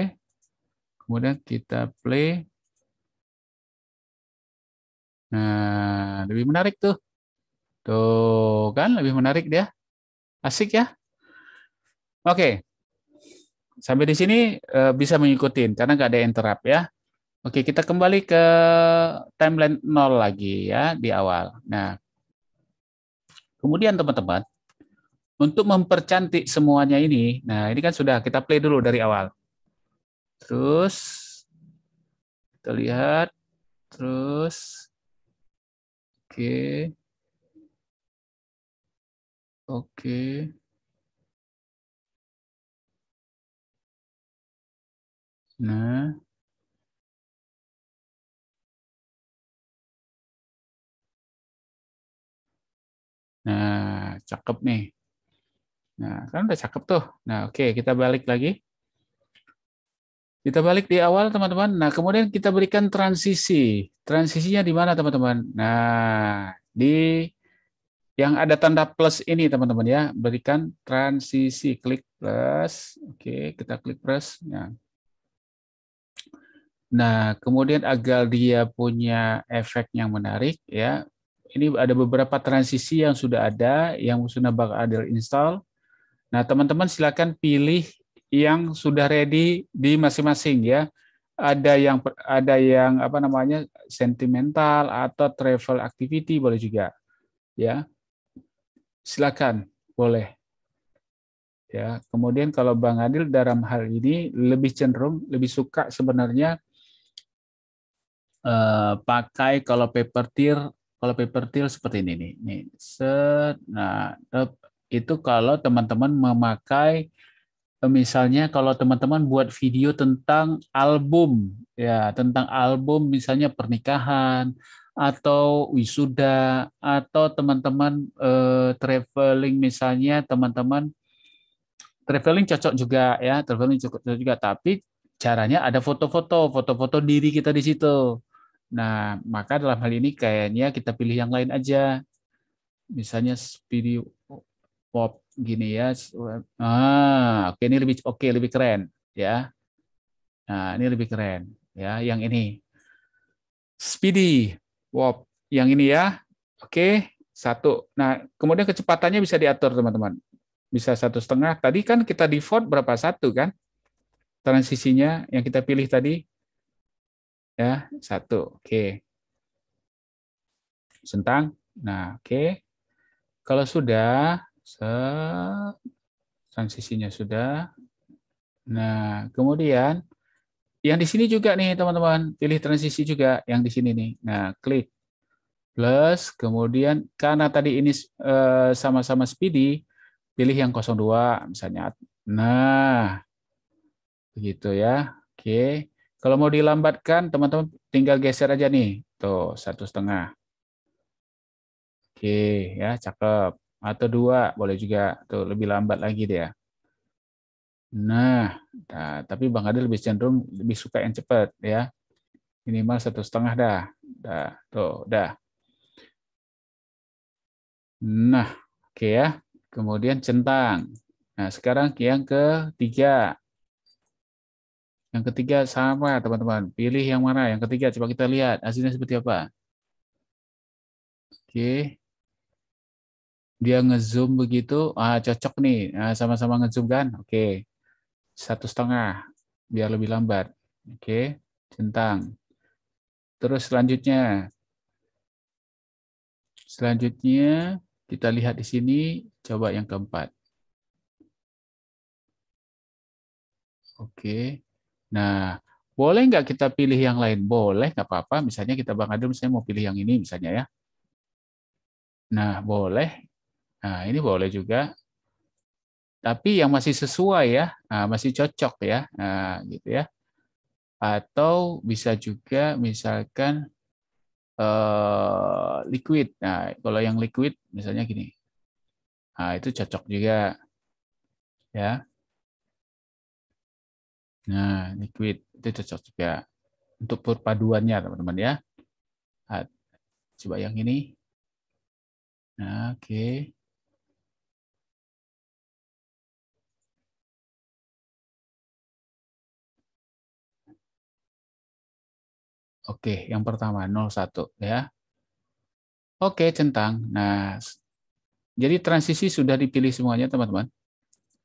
Kemudian kita play. Nah, lebih menarik tuh. Tuh kan lebih menarik dia. Asik ya. Oke. Sampai di sini eh, bisa mengikuti karena nggak ada interrupt ya. Oke, kita kembali ke timeline nol lagi ya di awal. Nah, kemudian teman-teman, untuk mempercantik semuanya ini, nah ini kan sudah kita play dulu dari awal. Terus kita lihat, terus oke. Okay. Oke. Nah. Nah, cakep nih. Nah, kan udah cakep tuh. Nah, oke, kita balik lagi. Kita balik di awal, teman-teman. Nah, kemudian kita berikan transisi. Transisinya di mana, teman-teman? Nah, di yang ada tanda plus ini teman-teman ya, berikan transisi, klik plus. Oke, kita klik plus. Ya. Nah, kemudian agar dia punya efek yang menarik ya. Ini ada beberapa transisi yang sudah ada, yang sudah bakal ada install. Nah, teman-teman silakan pilih yang sudah ready di masing-masing ya. Ada yang ada yang apa namanya sentimental atau travel activity boleh juga. Ya silakan boleh. Ya, kemudian kalau Bang Adil dalam hal ini lebih cenderung lebih suka sebenarnya eh, pakai kalau paper tier kalau paper tier seperti ini nih. nih set, nah itu kalau teman-teman memakai eh, misalnya kalau teman-teman buat video tentang album ya tentang album misalnya pernikahan atau wisuda atau teman-teman eh, traveling misalnya teman-teman traveling cocok juga ya traveling cocok juga tapi caranya ada foto-foto foto-foto diri kita di situ nah maka dalam hal ini kayaknya kita pilih yang lain aja misalnya video pop gini ya ah oke ini lebih oke lebih keren ya nah ini lebih keren ya yang ini speedy warp yang ini ya. Oke, satu. Nah, kemudian kecepatannya bisa diatur, teman-teman. Bisa satu setengah. Tadi kan kita default berapa satu kan? Transisinya yang kita pilih tadi ya satu. Oke. Sentang. Nah, oke. Kalau sudah, se transisinya sudah. Nah, kemudian yang di sini juga nih teman-teman, pilih transisi juga yang di sini nih. Nah, klik plus kemudian karena tadi ini eh, sama-sama eh, speedy, pilih yang 02 misalnya. Nah, begitu ya. Oke. Kalau mau dilambatkan, teman-teman tinggal geser aja nih. Tuh, satu setengah. Oke, ya cakep. Atau dua, boleh juga. Tuh, lebih lambat lagi dia. Nah, nah tapi Bang Ade lebih cenderung lebih suka yang cepat ya. Minimal satu setengah dah. Dah, tuh, dah. Nah, oke okay ya. Kemudian centang. Nah, sekarang yang ketiga. Yang ketiga sama, teman-teman. Pilih yang mana? Yang ketiga, coba kita lihat. Hasilnya seperti apa? Oke. Okay dia ngezoom begitu, ah cocok nih, ah, sama-sama nah, ngezoom kan, oke satu setengah biar lebih lambat. Oke, centang. Terus selanjutnya, selanjutnya kita lihat di sini coba yang keempat. Oke, nah boleh nggak kita pilih yang lain? Boleh, nggak apa-apa. Misalnya kita Bang Adam, saya mau pilih yang ini misalnya ya. Nah, boleh. Nah, ini boleh juga tapi yang masih sesuai ya, ah, masih cocok ya, nah, gitu ya. Atau bisa juga misalkan eh, liquid. Nah, kalau yang liquid misalnya gini, nah, itu cocok juga, ya. Nah, liquid itu cocok juga untuk perpaduannya teman-teman ya. coba yang ini. Nah, oke. Okay. Oke, yang pertama 01 ya. Oke, centang. Nah, jadi transisi sudah dipilih semuanya, teman-teman.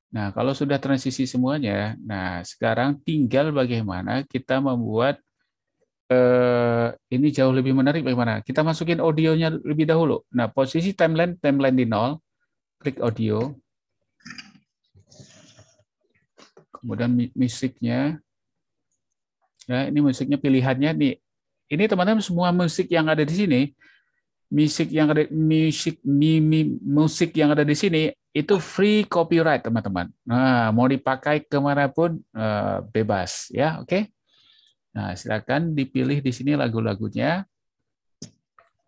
Nah, kalau sudah transisi semuanya, nah sekarang tinggal bagaimana kita membuat eh, ini jauh lebih menarik bagaimana. Kita masukin audionya lebih dahulu. Nah, posisi timeline timeline di nol, klik audio. Kemudian musiknya. Nah, ya, ini musiknya pilihannya nih. Ini teman-teman semua musik yang ada di sini, musik yang ada musik mimi musik yang ada di sini itu free copyright teman-teman. Nah mau dipakai kemana pun eh, bebas ya, oke? Nah silakan dipilih di sini lagu-lagunya.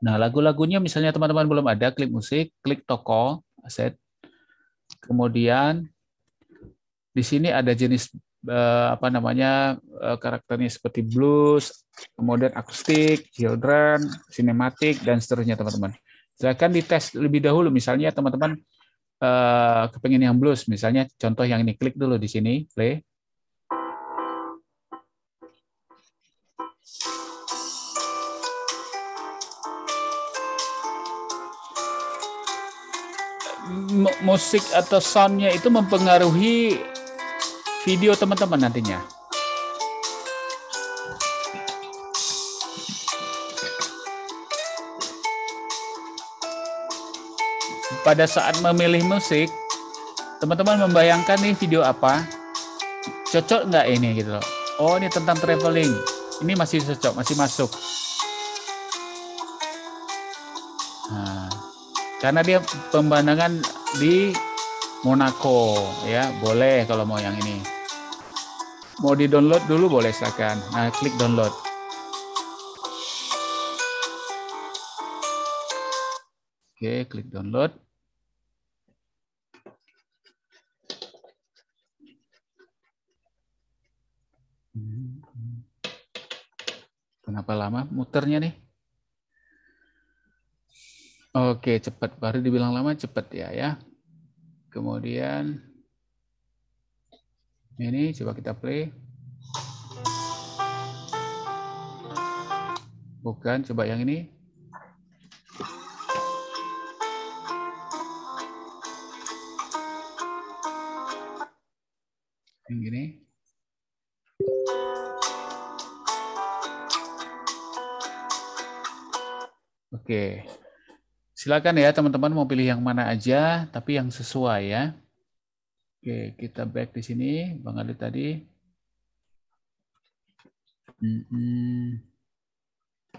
Nah lagu-lagunya misalnya teman-teman belum ada, klik musik, klik toko, aset. Kemudian di sini ada jenis uh, apa namanya uh, karakternya seperti blues, kemudian akustik, children, sinematik dan seterusnya teman-teman. Silakan dites lebih dahulu misalnya teman-teman uh, eh, kepengen yang blues misalnya contoh yang ini klik dulu di sini play. musik atau soundnya itu mempengaruhi video teman-teman nantinya. Pada saat memilih musik, teman-teman membayangkan nih video apa? Cocok nggak ini gitu loh? Oh ini tentang traveling. Ini masih cocok, masih masuk. Nah, karena dia pemandangan di Monaco ya boleh kalau mau yang ini Mau di-download dulu boleh silakan. Nah, klik download. Oke, klik download. Kenapa lama muternya nih? Oke, cepat. Baru dibilang lama, cepat ya ya. Kemudian ini coba kita play. Bukan, coba yang ini. Yang ini. Oke. Silakan ya teman-teman mau pilih yang mana aja, tapi yang sesuai ya. Oke, kita back di sini, Bang Ali tadi.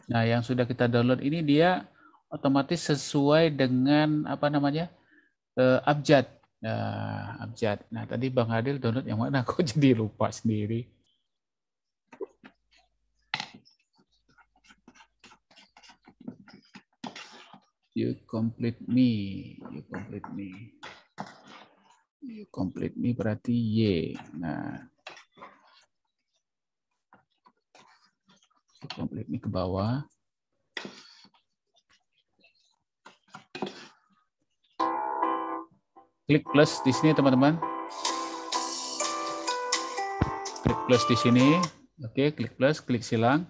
Nah, yang sudah kita download ini dia otomatis sesuai dengan apa namanya uh, eh, abjad. Nah, abjad. Nah, tadi Bang Adil download yang mana? Aku jadi lupa sendiri. You complete me. You complete me. Complete me berarti Y. Nah, complete me ke bawah. Klik plus di sini teman-teman. Klik plus di sini. Oke, klik plus, klik silang.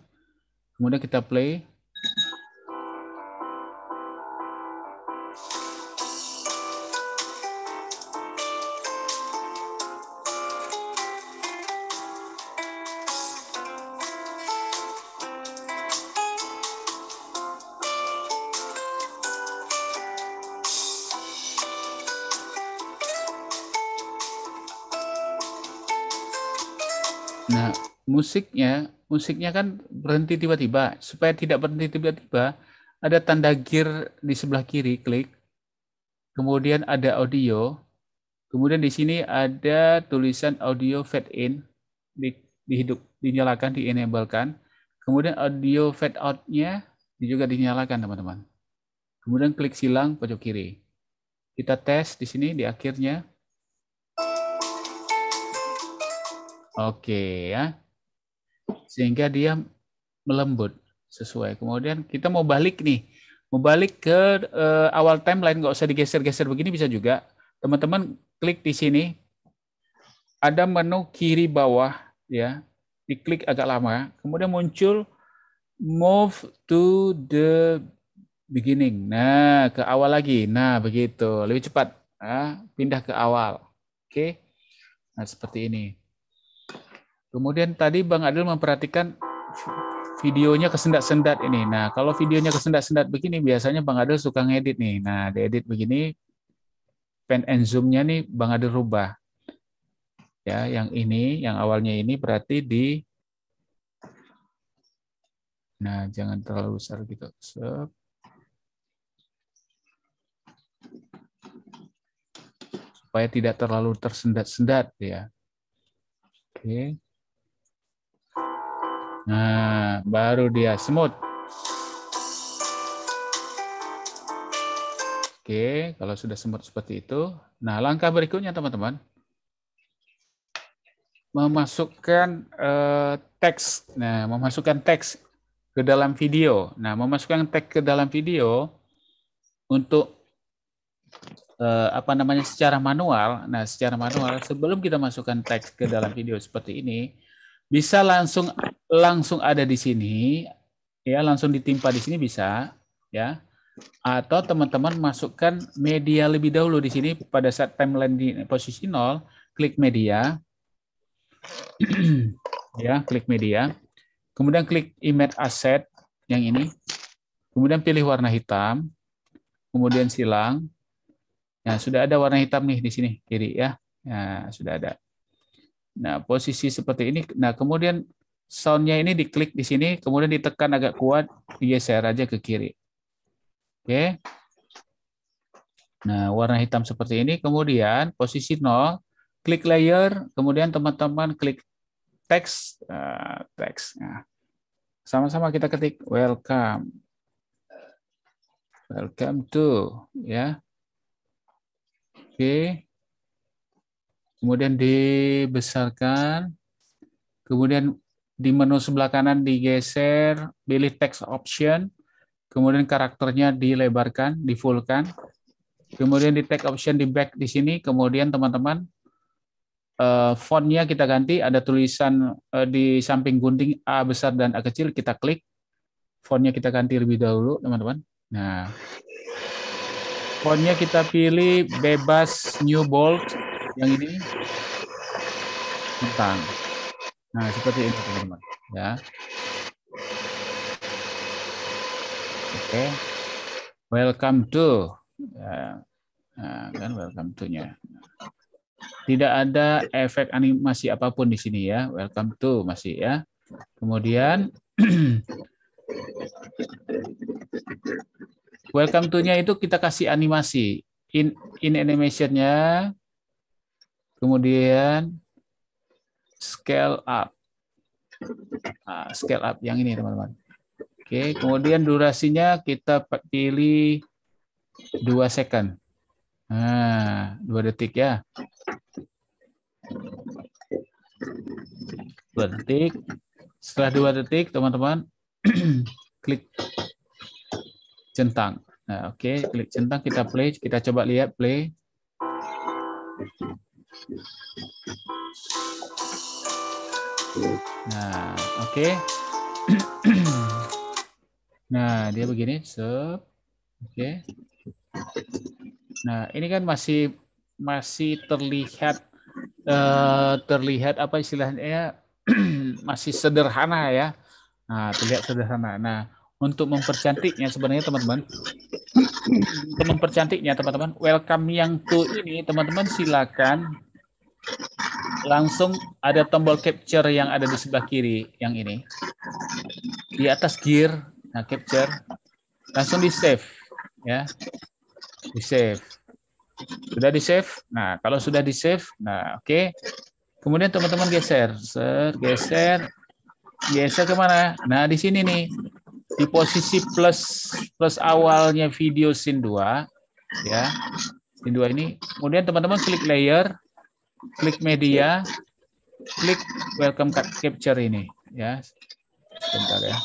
Kemudian kita play. musiknya, musiknya kan berhenti tiba-tiba. Supaya tidak berhenti tiba-tiba, ada tanda gear di sebelah kiri, klik. Kemudian ada audio. Kemudian di sini ada tulisan audio fade in, di, dihidup, dinyalakan, di di-enable-kan. Kemudian audio fade out-nya juga dinyalakan, teman-teman. Kemudian klik silang pojok kiri. Kita tes di sini di akhirnya. Oke okay, ya sehingga dia melembut sesuai. Kemudian kita mau balik nih, mau balik ke uh, awal timeline nggak usah digeser-geser begini bisa juga. Teman-teman klik di sini, ada menu kiri bawah ya, diklik agak lama, kemudian muncul move to the beginning. Nah, ke awal lagi. Nah, begitu. Lebih cepat. Nah, pindah ke awal. Oke. Okay. Nah, seperti ini. Kemudian tadi Bang Adil memperhatikan videonya kesendat-sendat ini. Nah, kalau videonya kesendat-sendat begini, biasanya Bang Adil suka ngedit nih. Nah, diedit begini, pen and zoom-nya nih Bang Adil rubah. Ya, yang ini, yang awalnya ini berarti di Nah, jangan terlalu besar gitu. Supaya tidak terlalu tersendat-sendat ya. Oke. Okay. Nah, baru dia smooth. Oke, kalau sudah smooth seperti itu. Nah, langkah berikutnya teman-teman. Memasukkan eh, teks. Nah, memasukkan teks ke dalam video. Nah, memasukkan teks ke dalam video untuk eh, apa namanya secara manual. Nah, secara manual sebelum kita masukkan teks ke dalam video seperti ini, bisa langsung langsung ada di sini, ya langsung ditimpa di sini bisa, ya. Atau teman-teman masukkan media lebih dahulu di sini pada saat timeline di posisi nol, klik media, ya, klik media. Kemudian klik image asset yang ini. Kemudian pilih warna hitam, kemudian silang. Nah, sudah ada warna hitam nih di sini kiri ya. Nah, sudah ada. Nah, posisi seperti ini. Nah, kemudian soundnya ini diklik di sini, kemudian ditekan agak kuat, geser aja ke kiri. Oke. Nah, warna hitam seperti ini. Kemudian posisi nol, klik layer, kemudian teman-teman klik teks. Uh, ah, teks. Nah, sama-sama kita ketik welcome. Welcome to. ya. Oke. Kemudian dibesarkan. Kemudian di menu sebelah kanan digeser, pilih text option, kemudian karakternya dilebarkan, di fullkan. Kemudian di text option di back di sini, kemudian teman-teman eh, fontnya kita ganti, ada tulisan eh, di samping gunting A besar dan A kecil, kita klik. Fontnya kita ganti lebih dahulu, teman-teman. Nah, fontnya kita pilih bebas new bold yang ini. Tentang. Nah, seperti ini teman-teman, ya. Oke. Okay. Welcome to ya. Nah, kan welcome to-nya. Tidak ada efek animasi apapun di sini ya. Welcome to masih ya. Kemudian welcome to-nya itu kita kasih animasi in in animation-nya. Kemudian scale up. Nah, scale up yang ini teman-teman. Oke, kemudian durasinya kita pilih dua second. Nah, detik ya. Dua detik. Setelah dua detik, teman-teman, klik centang. Nah, oke, klik centang kita play, kita coba lihat play. Gitu. Nah, oke. Okay. nah, dia begini, So, Oke. Okay. Nah, ini kan masih masih terlihat uh, terlihat apa istilahnya masih sederhana ya. Nah, terlihat sederhana. Nah, untuk mempercantiknya sebenarnya teman-teman untuk mempercantiknya teman-teman welcome yang tuh ini teman-teman silakan langsung ada tombol capture yang ada di sebelah kiri yang ini. Di atas gear, nah capture, langsung di save ya. Di save. Sudah di save? Nah, kalau sudah di save, nah oke. Okay. Kemudian teman-teman geser, ser, geser, geser kemana? Nah, di sini nih, di posisi plus plus awalnya video sin 2, ya, sin 2 ini. Kemudian teman-teman klik layer, klik media, klik welcome card capture ini ya. Sebentar ya.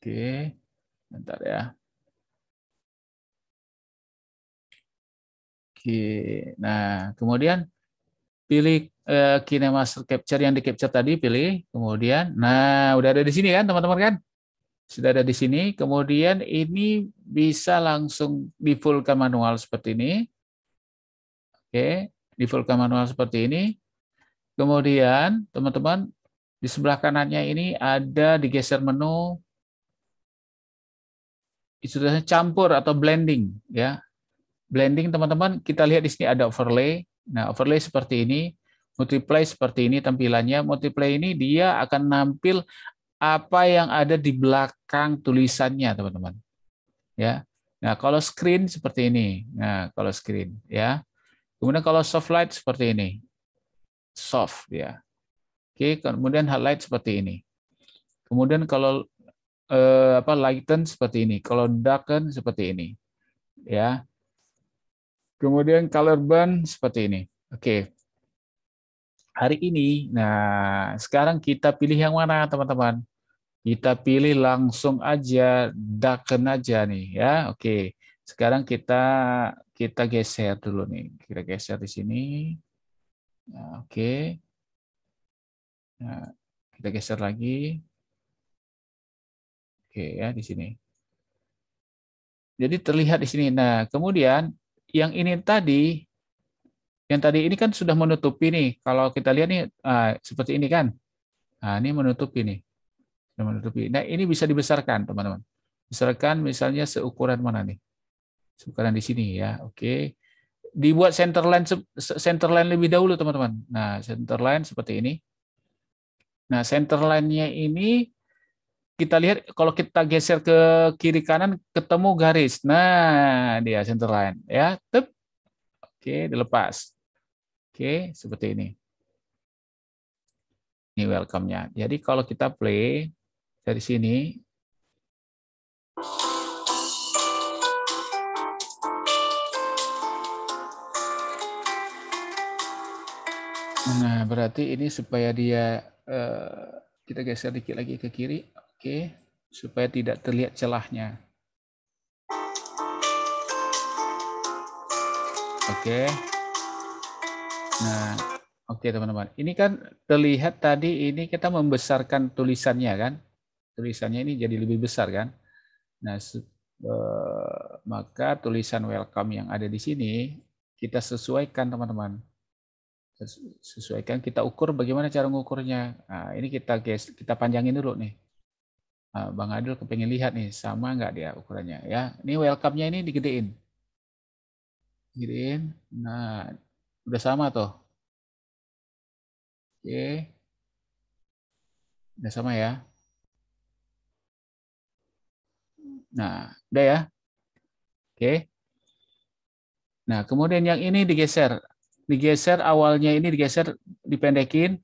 Oke, bentar ya. Oke, nah kemudian pilih eh, KineMaster Capture yang di capture tadi, pilih. Kemudian, nah udah ada di sini kan teman-teman kan? sudah ada di sini. Kemudian ini bisa langsung di ke manual seperti ini. Oke, di ke manual seperti ini. Kemudian teman-teman di sebelah kanannya ini ada digeser menu istilahnya campur atau blending ya. Blending teman-teman kita lihat di sini ada overlay. Nah, overlay seperti ini multiply seperti ini tampilannya. Multiply ini dia akan nampil apa yang ada di belakang tulisannya, teman-teman. Ya. Nah, kalau screen seperti ini. Nah, kalau screen ya. Kemudian kalau soft light seperti ini. Soft ya. Oke, kemudian hard light seperti ini. Kemudian kalau eh, apa lighten seperti ini, kalau darken seperti ini. Ya. Kemudian color burn seperti ini. Oke. Hari ini, nah sekarang kita pilih yang mana, teman-teman? Kita pilih langsung aja daken aja nih ya. Oke. Sekarang kita kita geser dulu nih. Kita geser di sini. Nah, oke. Nah, kita geser lagi. Oke ya di sini. Jadi terlihat di sini. Nah, kemudian yang ini tadi yang tadi ini kan sudah menutupi nih. Kalau kita lihat nih, ah, seperti ini kan. Nah, ini menutupi nih menutupi. Nah, ini bisa dibesarkan, teman-teman. Besarkan misalnya seukuran mana nih? Seukuran di sini ya. Oke. Dibuat centerline line center lebih dahulu, teman-teman. Nah, centerline seperti ini. Nah, center nya ini kita lihat kalau kita geser ke kiri kanan ketemu garis. Nah, dia centerline, ya. Tep. Oke, dilepas. Oke, seperti ini. Ini welcome-nya. Jadi kalau kita play dari sini. Nah, berarti ini supaya dia eh, kita geser dikit lagi ke kiri. Oke, supaya tidak terlihat celahnya. Oke. Nah, oke teman-teman. Ini kan terlihat tadi ini kita membesarkan tulisannya kan? tulisannya ini jadi lebih besar kan. Nah, eh, maka tulisan welcome yang ada di sini kita sesuaikan teman-teman. Sesuaikan kita ukur bagaimana cara mengukurnya. Nah, ini kita guys, kita panjangin dulu nih. Nah, Bang Adil kepengen lihat nih sama nggak dia ukurannya ya. Ini welcome-nya ini digedein. digedein. Nah, udah sama tuh. Oke. Udah sama ya. Nah, udah ya. Oke. Nah, kemudian yang ini digeser. Digeser awalnya ini digeser dipendekin.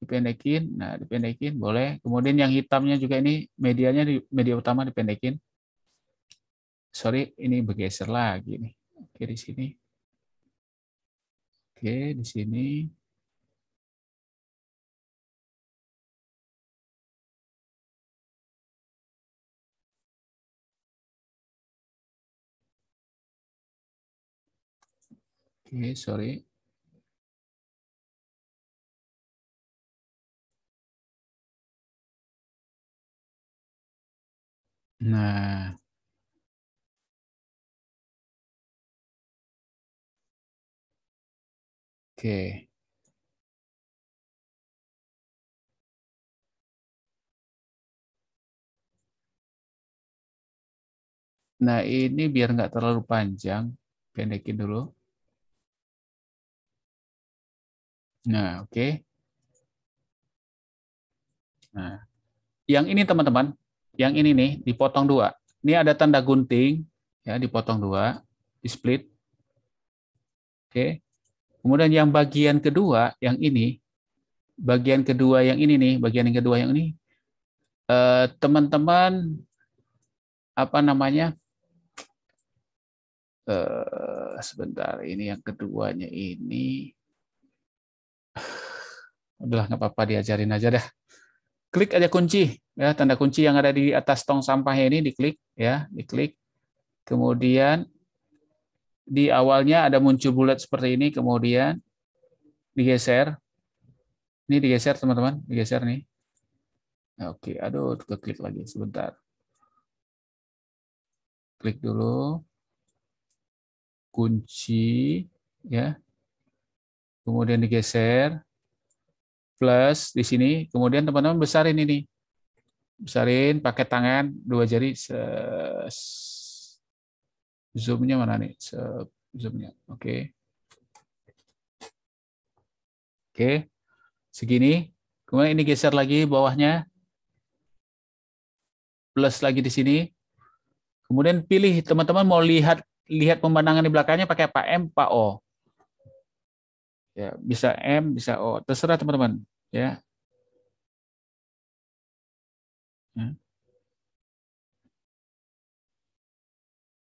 Dipendekin. Nah, dipendekin boleh. Kemudian yang hitamnya juga ini medianya di media utama dipendekin. Sorry, ini bergeser lagi nih. Oke, di sini. Oke, di sini. okay, sorry. Nah, oke. Okay. Nah, ini biar nggak terlalu panjang, pendekin dulu. Nah, oke. Okay. Nah, yang ini teman-teman, yang ini nih dipotong dua. Ini ada tanda gunting, ya dipotong dua, di split. Oke. Okay. Kemudian yang bagian kedua, yang ini, bagian kedua yang ini nih, bagian yang kedua yang ini, eh, teman-teman eh, apa namanya? Eh, sebentar, ini yang keduanya ini udahlah nggak apa-apa diajarin aja dah klik aja kunci ya tanda kunci yang ada di atas tong sampah ini diklik ya diklik kemudian di awalnya ada muncul bulat seperti ini kemudian digeser ini digeser teman-teman digeser nih oke aduh ke klik lagi sebentar klik dulu kunci ya kemudian digeser plus di sini. Kemudian teman-teman besarin ini. Besarin pakai tangan dua jari. Se zoomnya mana nih? Se zoomnya. Oke. Okay. Oke. Okay. Segini. Kemudian ini geser lagi bawahnya. Plus lagi di sini. Kemudian pilih teman-teman mau lihat lihat pemandangan di belakangnya pakai Pak M, Pak O ya bisa M bisa O terserah teman-teman ya, ya.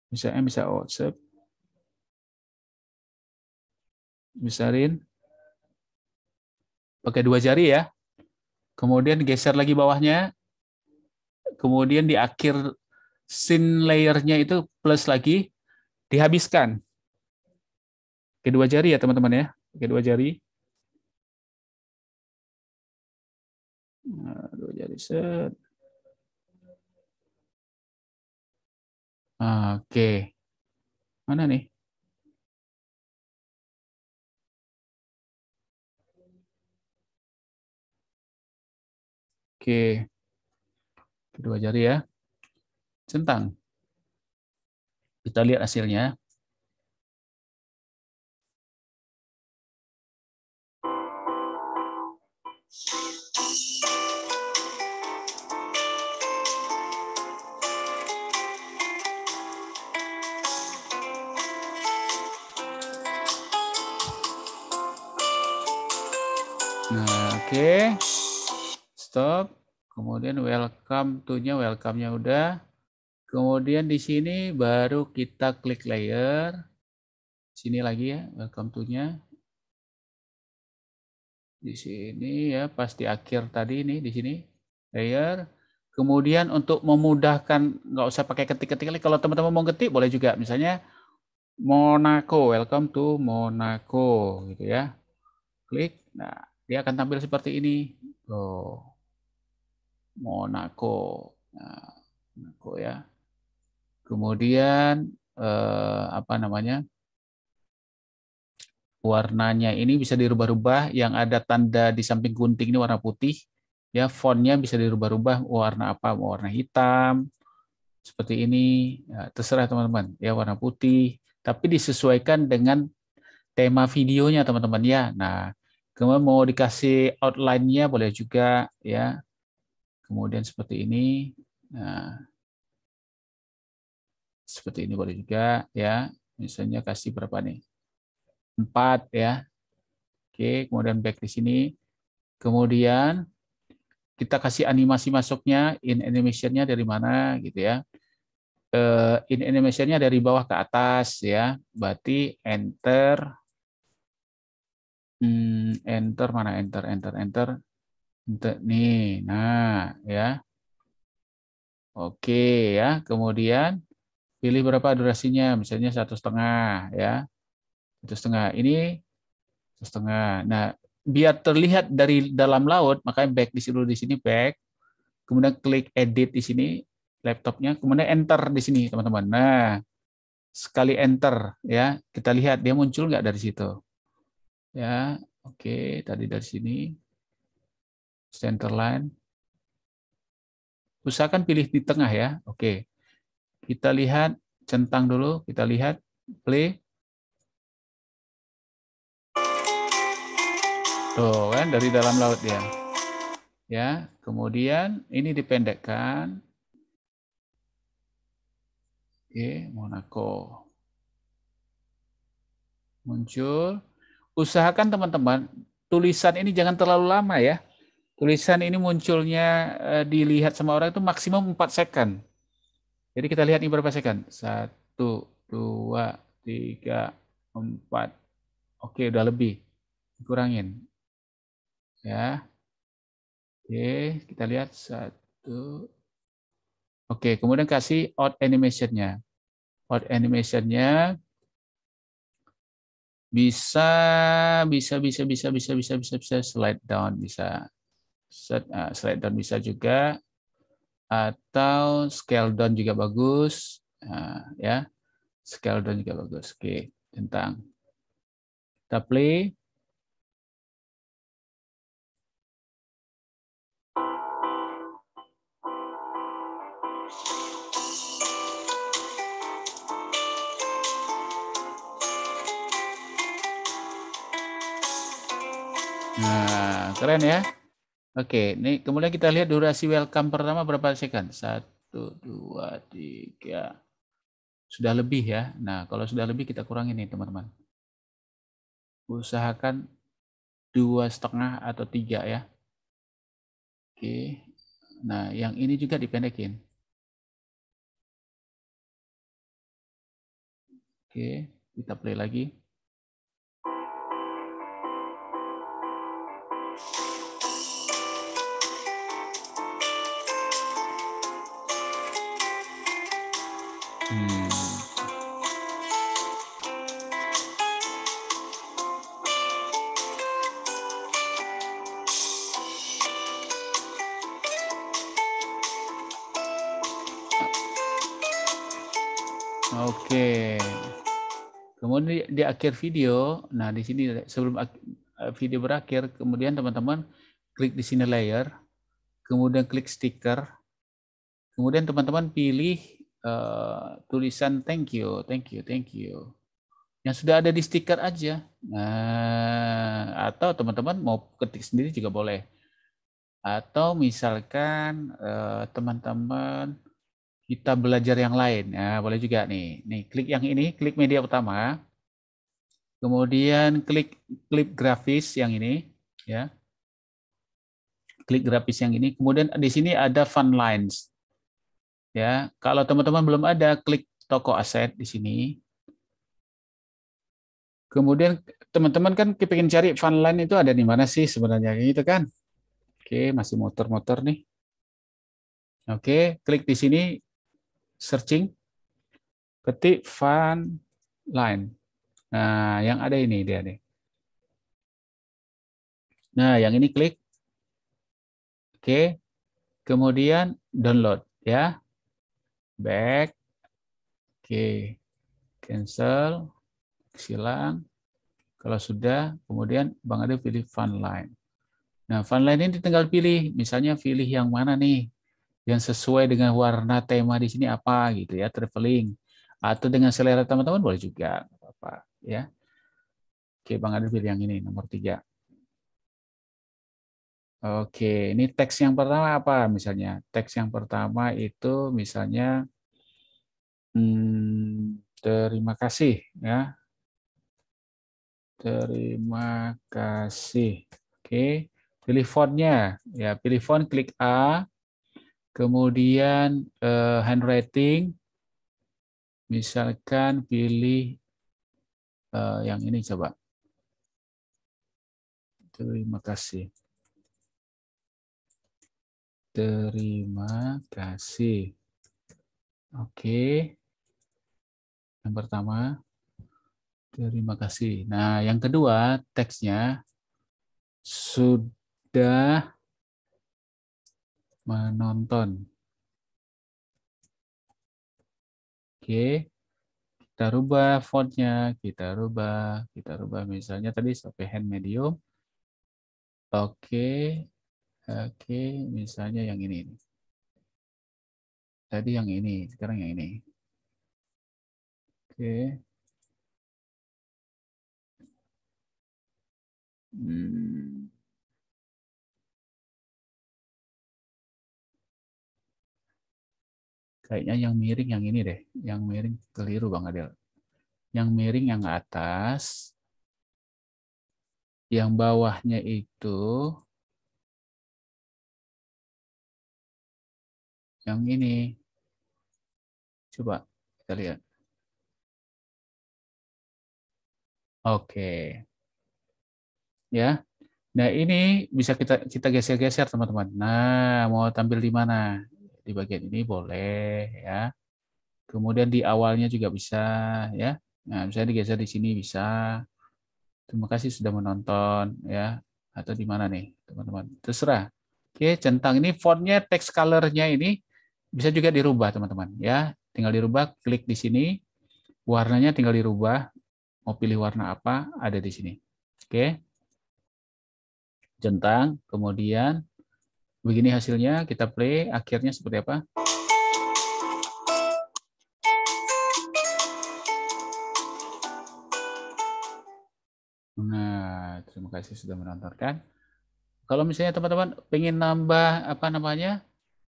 bisa M bisa O sep Rin pakai dua jari ya kemudian geser lagi bawahnya kemudian di akhir sin layernya itu plus lagi dihabiskan kedua jari ya teman-teman ya pakai dua jari. Nah, dua jari set. Oke. Mana nih? Oke. Kedua jari ya. Centang. Kita lihat hasilnya. Nah, oke. Okay. Stop. Kemudian welcome to-nya welcome-nya udah. Kemudian di sini baru kita klik layer. Sini lagi ya, welcome to-nya. Di sini ya, pas di akhir tadi ini di sini layer. Kemudian untuk memudahkan, nggak usah pakai ketik-ketik Kalau teman-teman mau ketik boleh juga. Misalnya Monaco, welcome to Monaco gitu ya. Klik. Nah, dia akan tampil seperti ini. Oh. Monaco. Nah, Monaco ya. Kemudian eh, apa namanya? Warnanya ini bisa dirubah-rubah. Yang ada tanda di samping gunting ini warna putih. Ya, fontnya bisa dirubah-rubah warna apa? Warna hitam, seperti ini ya, terserah teman-teman ya warna putih tapi disesuaikan dengan tema videonya teman-teman ya nah Kemudian mau dikasih outline-nya boleh juga ya. Kemudian seperti ini. Nah, seperti ini boleh juga ya. Misalnya kasih berapa nih? 4 ya. Oke, kemudian back di sini. Kemudian kita kasih animasi masuknya, in animation-nya dari mana gitu ya. Eh, in animation-nya dari bawah ke atas ya. Berarti enter Hmm, enter mana enter enter enter enter nih. Nah, ya. Oke ya. Kemudian pilih berapa durasinya, misalnya satu setengah ya. Satu setengah ini satu setengah. Nah, biar terlihat dari dalam laut, makanya back di sini di sini back. Kemudian klik edit di sini laptopnya, kemudian enter di sini teman-teman. Nah, sekali enter ya kita lihat dia muncul nggak dari situ ya oke tadi dari sini center line usahakan pilih di tengah ya oke kita lihat centang dulu kita lihat play tuh kan dari dalam laut ya ya kemudian ini dipendekkan oke okay. Monaco muncul usahakan teman-teman tulisan ini jangan terlalu lama ya. Tulisan ini munculnya eh, dilihat sama orang itu maksimum 4 second. Jadi kita lihat ini berapa second. Satu, dua, tiga, empat. Oke, udah lebih. Kurangin. Ya. Oke, kita lihat. Satu. Oke, kemudian kasih out animation-nya. Out animation-nya bisa bisa bisa bisa bisa bisa bisa bisa slide down bisa ah, slide down bisa juga atau scale down juga bagus ah, ya scale down juga bagus oke tentang kita play Nah, keren ya. Oke, ini kemudian kita lihat durasi welcome pertama berapa second? Satu, dua, tiga. Sudah lebih ya. Nah, kalau sudah lebih kita kurangin nih teman-teman. Usahakan dua setengah atau tiga ya. Oke. Nah, yang ini juga dipendekin. Oke, kita play lagi. Hmm. Oke. Kemudian di, di akhir video, nah di sini sebelum eh, video berakhir, kemudian teman-teman klik di sini layer, kemudian klik stiker, kemudian teman-teman pilih Eh, tulisan thank you, thank you, thank you. Yang sudah ada di stiker aja. Nah, atau teman-teman mau ketik sendiri juga boleh. Atau misalkan eh, teman-teman uh, kita belajar yang lain. Nah, boleh juga nih. Nih, klik yang ini, klik media utama. Kemudian klik klik grafis yang ini, ya. Klik grafis yang ini. Kemudian di sini ada fun lines. Ya, kalau teman-teman belum ada, klik toko aset di sini. Kemudian teman-teman kan kepingin cari Fun line itu ada di mana sih sebenarnya gitu kan? Oke, masih motor-motor nih. Oke, klik di sini searching ketik Fun line. Nah, yang ada ini dia nih. Nah, yang ini klik. Oke. Kemudian download ya back. Oke. Okay. Cancel. Silang. Kalau sudah, kemudian Bang Ade pilih fun line. Nah, fun line ini tinggal pilih. Misalnya pilih yang mana nih? Yang sesuai dengan warna tema di sini apa gitu ya, traveling. Atau dengan selera teman-teman boleh juga. Apa, apa ya. Oke, Bang Ade pilih yang ini, nomor tiga. Oke, ini teks yang pertama apa misalnya? Teks yang pertama itu misalnya hmm, terima kasih ya. Terima kasih. Oke, pilih fontnya ya, pilih font klik A. Kemudian uh, handwriting misalkan pilih uh, yang ini coba. Terima kasih. Terima kasih. Oke. Yang pertama, terima kasih. Nah, yang kedua, teksnya sudah menonton. Oke. Kita rubah fontnya, kita rubah, kita rubah misalnya tadi sampai hand medium. Oke, Oke, misalnya yang ini. Tadi yang ini, sekarang yang ini. Oke. Hmm. Kayaknya yang miring yang ini deh. Yang miring keliru Bang Adel. Yang miring yang atas. Yang bawahnya itu yang ini. Coba kita lihat. Oke. Ya. Nah, ini bisa kita kita geser-geser, teman-teman. Nah, mau tampil di mana? Di bagian ini boleh, ya. Kemudian di awalnya juga bisa, ya. Nah, bisa digeser di sini bisa. Terima kasih sudah menonton, ya. Atau di mana nih, teman-teman? Terserah. Oke, centang ini fontnya, text color-nya ini bisa juga dirubah teman-teman ya tinggal dirubah klik di sini warnanya tinggal dirubah mau pilih warna apa ada di sini oke centang kemudian begini hasilnya kita play akhirnya seperti apa nah terima kasih sudah menontonkan. kalau misalnya teman-teman pengen nambah apa namanya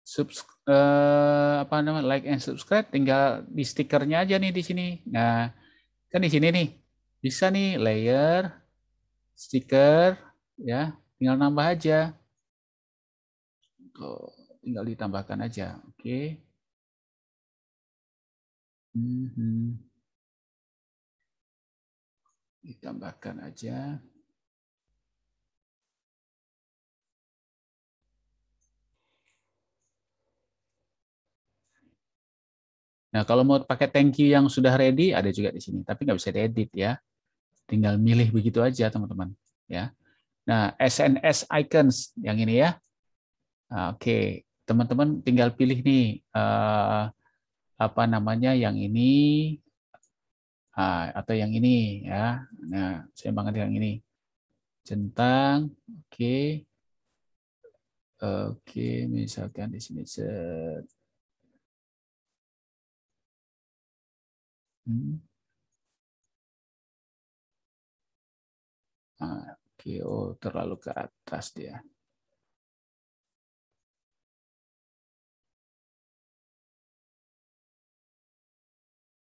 subs uh, apa namanya like and subscribe tinggal di stikernya aja nih di sini. Nah, kan di sini nih bisa nih layer stiker ya, tinggal nambah aja. tinggal ditambahkan aja. Oke. Okay. Mm -hmm. Ditambahkan aja. Nah, kalau mau pakai thank you yang sudah ready, ada juga di sini. Tapi nggak bisa diedit ya. Tinggal milih begitu aja, teman-teman. Ya. Nah, SNS icons yang ini ya. Nah, Oke, okay. teman-teman tinggal pilih nih uh, apa namanya yang ini uh, atau yang ini ya. Nah, saya banget yang ini. Centang, oke. Okay. Oke, okay, misalkan di sini set. Nah, hmm. Oke, oh terlalu ke atas dia.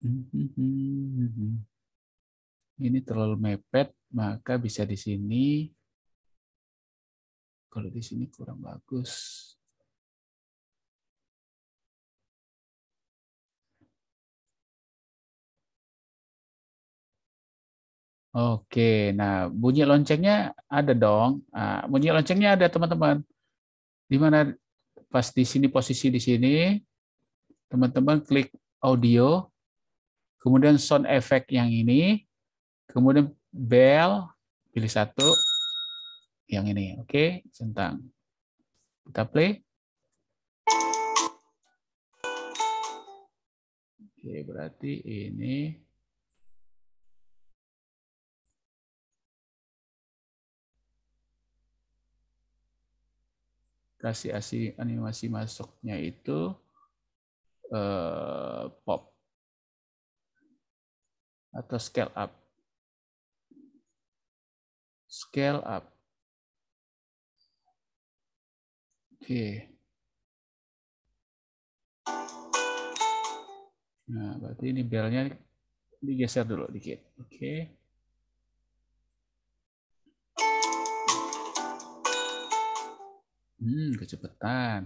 Ini terlalu mepet, maka bisa di sini. Kalau di sini kurang bagus. Oke, nah bunyi loncengnya ada dong. Nah, bunyi loncengnya ada teman-teman. Di mana pas di sini posisi di sini, teman-teman klik audio, kemudian sound effect yang ini, kemudian bell, pilih satu, yang ini. Oke, centang. Kita play. Oke, berarti ini kasih animasi masuknya itu eh, pop atau scale up. Scale up. Oke. Okay. Nah, berarti ini belnya digeser dulu dikit. Oke. Okay. Hmm, kecepatan.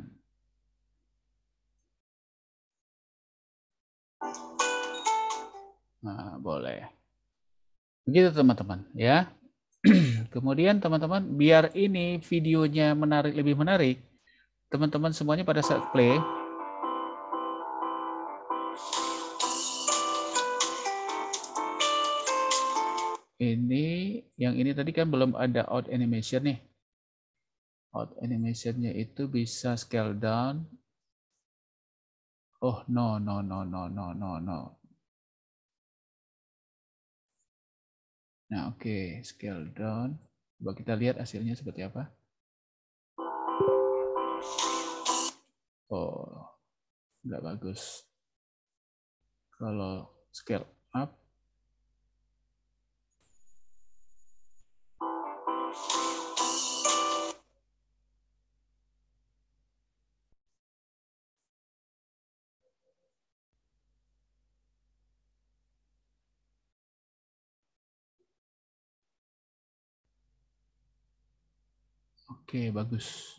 Nah, boleh. Ya. Begitu teman-teman ya. Kemudian teman-teman biar ini videonya menarik lebih menarik, teman-teman semuanya pada saat play ini yang ini tadi kan belum ada out animation nih out animationnya itu bisa scale down. Oh no no no no no no no. Nah oke okay. scale down. Coba kita lihat hasilnya seperti apa. Oh nggak bagus. Kalau scale up Oke, bagus.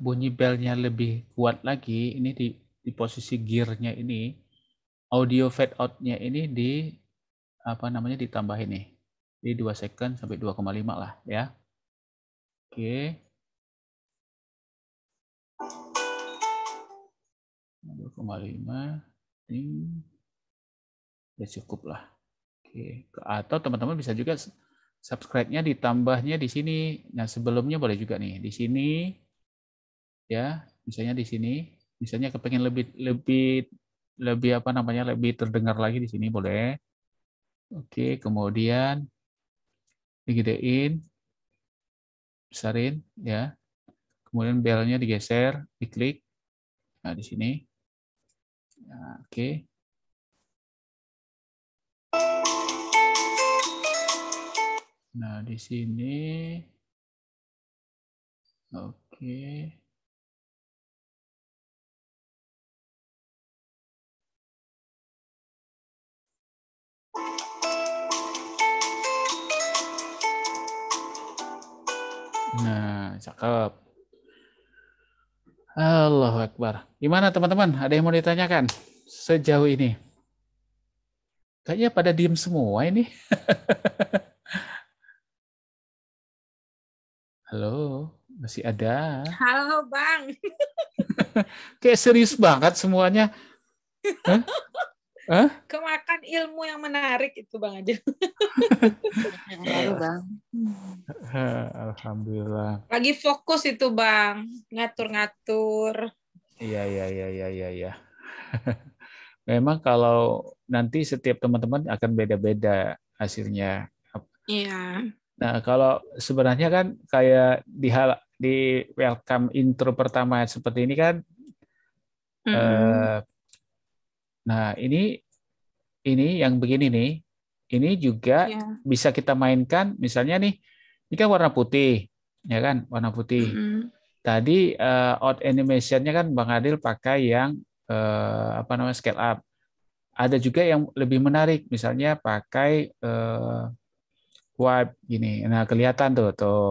bunyi belnya lebih kuat lagi, ini di, di posisi gearnya ini, audio fade outnya ini di apa namanya ditambah ini di 2 second sampai 2,5 lah ya. Oke. 2,5 ini ya cukup lah. Oke. Atau teman-teman bisa juga subscribe-nya ditambahnya di sini. Nah, sebelumnya boleh juga nih. Di sini ya misalnya di sini misalnya kepengen lebih lebih lebih apa namanya lebih terdengar lagi di sini boleh oke kemudian digedein besarin ya kemudian belnya digeser diklik nah di sini nah, oke nah di sini oke Nah, cakep. Allah Akbar. Gimana teman-teman? Ada yang mau ditanyakan sejauh ini? Kayaknya pada diem semua ini. Halo, masih ada. Halo, Bang. Kayak serius banget semuanya. Huh? Kemakan ilmu yang menarik itu Bang aja, iya, iya. Bang. Alhamdulillah. Lagi fokus itu Bang, ngatur-ngatur. Iya, iya, iya, iya, iya. iya. Memang kalau nanti setiap teman-teman akan beda-beda hasilnya. Iya. Nah, kalau sebenarnya kan kayak di hal di welcome intro pertama seperti ini kan mm. eh, Nah, ini ini yang begini nih. Ini juga yeah. bisa kita mainkan misalnya nih ini kan warna putih, ya kan? Warna putih. Mm -hmm. Tadi uh, out animation-nya kan Bang Adil pakai yang uh, apa namanya scale up. Ada juga yang lebih menarik misalnya pakai uh, wipe gini. Nah, kelihatan tuh tuh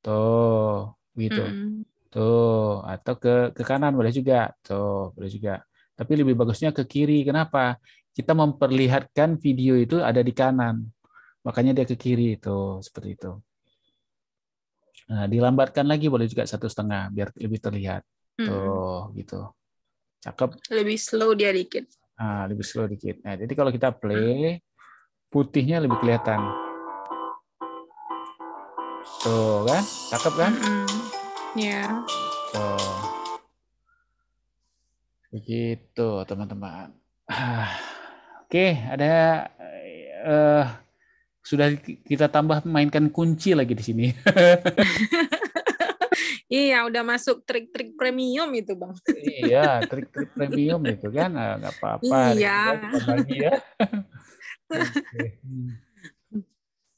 tuh gitu. Mm -hmm. Tuh, atau ke ke kanan boleh juga. Tuh, boleh juga. Tapi lebih bagusnya ke kiri. Kenapa? Kita memperlihatkan video itu ada di kanan. Makanya dia ke kiri itu, seperti itu. Nah, dilambatkan lagi boleh juga satu setengah biar lebih terlihat. Hmm. Tuh, gitu. Cakep. Lebih slow dia dikit. Ah, lebih slow dikit. Nah, jadi kalau kita play, putihnya lebih kelihatan. Tuh kan, cakep kan? Mm -hmm. Ya. Yeah. Tuh. Begitu, teman-teman. Ah, oke, ada uh, sudah kita tambah mainkan kunci lagi di sini. Iya, udah masuk trik-trik premium itu, Bang. Iya, trik-trik premium itu kan eh, nggak apa-apa. Iya. Gitu kan, ya.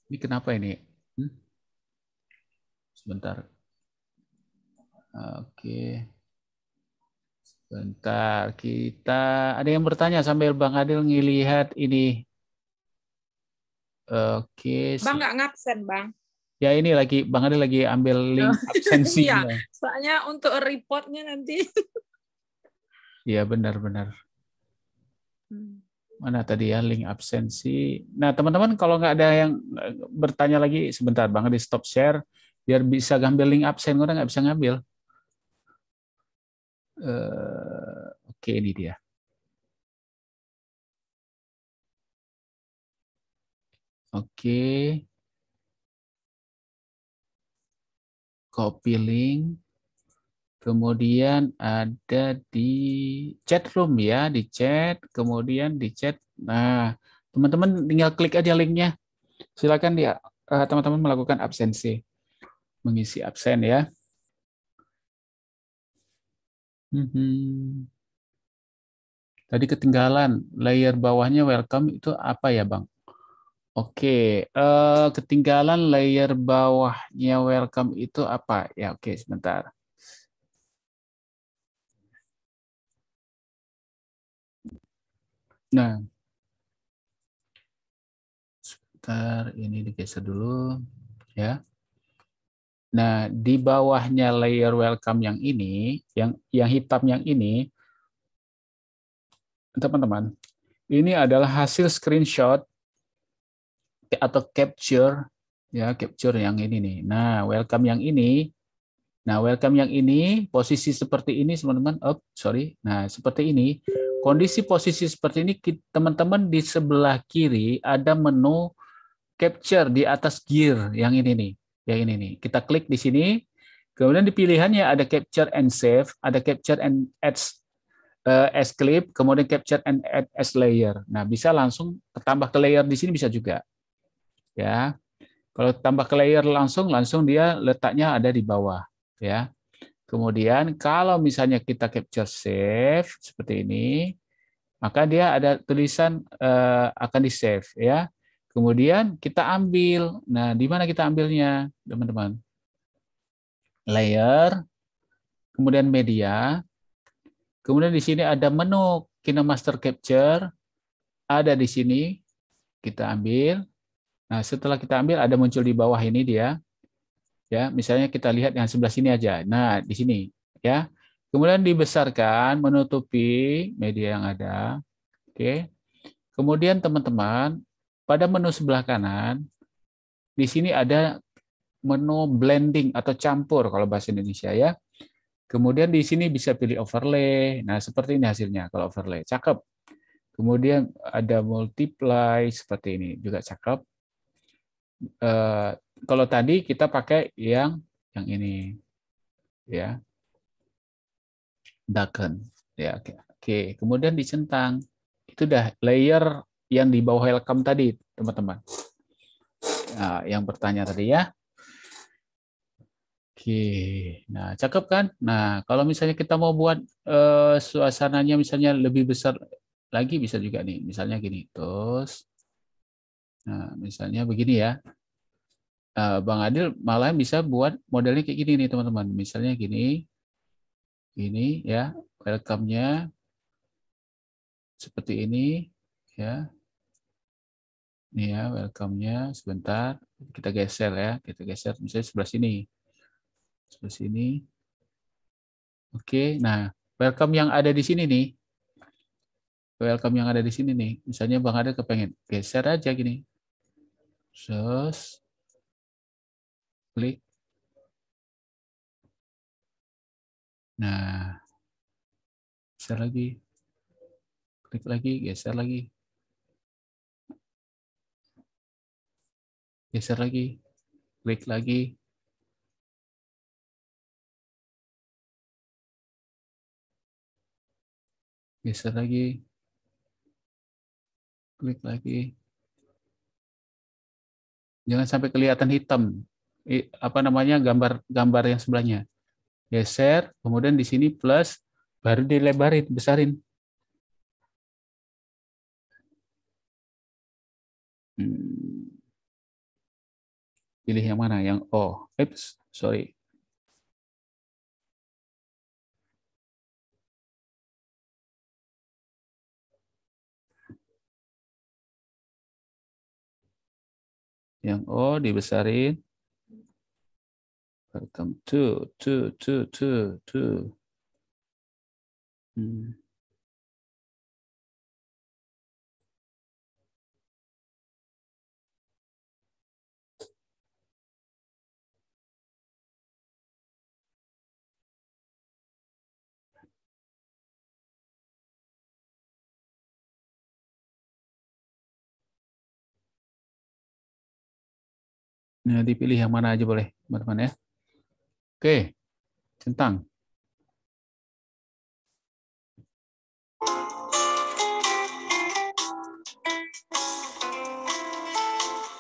Ini kenapa ini? Hmm? Sebentar. Oke. Okay. Bentar, kita ada yang bertanya sambil Bang Adil ngelihat ini. Oke. Bang nggak ngabsen, Bang. Ya ini lagi Bang Adil lagi ambil link oh. absensi. iya, soalnya untuk reportnya nanti. Iya benar-benar. Hmm. Mana tadi ya link absensi. Nah teman-teman kalau nggak ada yang eh, bertanya lagi sebentar Bang Adil stop share biar bisa ngambil link absen. Orang nggak bisa ngambil uh, oke okay, ini dia. Oke. Okay. Copy link. Kemudian ada di chat room ya, di chat. Kemudian di chat. Nah, teman-teman tinggal klik aja linknya. Silakan dia eh, teman-teman melakukan absensi. Mengisi absen ya. Mm-hmm. Tadi ketinggalan layer bawahnya welcome itu apa ya Bang? Oke, uh, ketinggalan layer bawahnya welcome itu apa? Ya oke sebentar. Nah, sebentar ini digeser dulu ya. Nah, di bawahnya layer welcome yang ini, yang yang hitam yang ini, teman-teman, ini adalah hasil screenshot atau capture ya capture yang ini nih. Nah, welcome yang ini. Nah, welcome yang ini posisi seperti ini teman-teman. Oh, sorry. Nah, seperti ini. Kondisi posisi seperti ini teman-teman di sebelah kiri ada menu capture di atas gear yang ini nih. Ya ini nih. Kita klik di sini. Kemudian di pilihannya ada capture and save, ada capture and add uh, as clip, kemudian capture and add as layer. Nah, bisa langsung tambah ke layer di sini bisa juga. Ya. Kalau tambah ke layer langsung langsung dia letaknya ada di bawah, ya. Kemudian kalau misalnya kita capture save seperti ini, maka dia ada tulisan uh, akan di save ya. Kemudian kita ambil. Nah, di mana kita ambilnya, teman-teman? Layer, kemudian media, kemudian di sini ada menu kinemaster Capture, ada di sini, kita ambil. Nah, setelah kita ambil, ada muncul di bawah ini dia. Ya, misalnya kita lihat yang sebelah sini aja. Nah, di sini. ya. Kemudian dibesarkan, menutupi media yang ada. Oke. Kemudian teman-teman, pada menu sebelah kanan, di sini ada menu blending atau campur kalau bahasa Indonesia ya. Kemudian di sini bisa pilih overlay. Nah, seperti ini hasilnya kalau overlay. Cakep. Kemudian ada multiply seperti ini juga cakep. Uh, kalau tadi kita pakai yang yang ini ya. Darken. Ya, oke. Okay. Oke, kemudian dicentang. Itu dah layer yang di bawah welcome tadi, teman-teman. Nah, yang bertanya tadi ya. Oke, nah cakep kan? Nah, kalau misalnya kita mau buat uh, suasananya misalnya lebih besar lagi bisa juga nih, misalnya gini, terus, nah misalnya begini ya, nah, Bang Adil malah bisa buat modelnya kayak gini nih teman-teman, misalnya gini, ini ya, welcome-nya seperti ini ya, Nih ya, welcome-nya sebentar. Kita geser ya, kita geser misalnya sebelah sini. Sebelah sini. Oke, nah welcome yang ada di sini nih. Welcome yang ada di sini nih. Misalnya Bang Ada kepengen geser aja gini. Terus klik. Nah, geser lagi. Klik lagi, geser lagi. geser lagi, klik lagi. Geser lagi. Klik lagi. Jangan sampai kelihatan hitam. Apa namanya gambar gambar yang sebelahnya. Geser, kemudian di sini plus, baru dilebarin, besarin. Pilih yang mana? Yang O. Oh, oops, sorry. Yang O oh, dibesarin. Welcome to, to, to, to, to. Hmm. Nah, dipilih yang mana aja boleh, teman-teman ya. Oke, centang.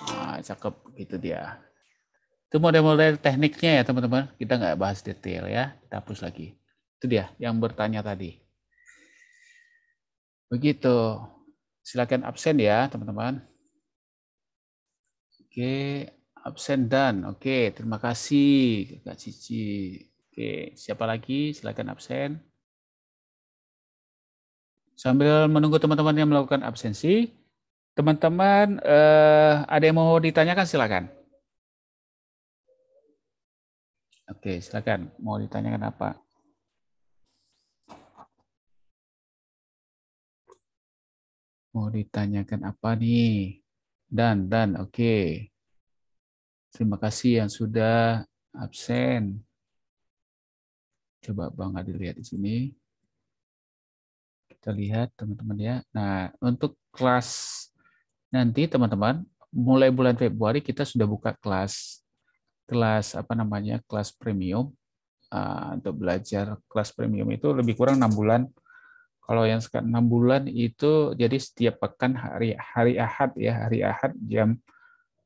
Nah, cakep gitu dia. Itu model-model tekniknya ya, teman-teman. Kita nggak bahas detail ya. Kita hapus lagi. Itu dia yang bertanya tadi. Begitu. Silakan absen ya, teman-teman. Oke, absen dan oke okay, terima kasih Kak Cici oke okay, siapa lagi silakan absen sambil menunggu teman-teman yang melakukan absensi teman-teman eh, ada yang mau ditanyakan silakan oke okay, silakan mau ditanyakan apa mau ditanyakan apa nih dan dan oke okay. Terima kasih yang sudah absen. Coba Bang Adi lihat di sini. Kita lihat teman-teman ya. Nah, untuk kelas nanti teman-teman, mulai bulan Februari kita sudah buka kelas kelas apa namanya? kelas premium. Ah, untuk belajar kelas premium itu lebih kurang enam bulan. Kalau yang sekarang 6 bulan itu jadi setiap pekan hari hari Ahad ya, hari Ahad jam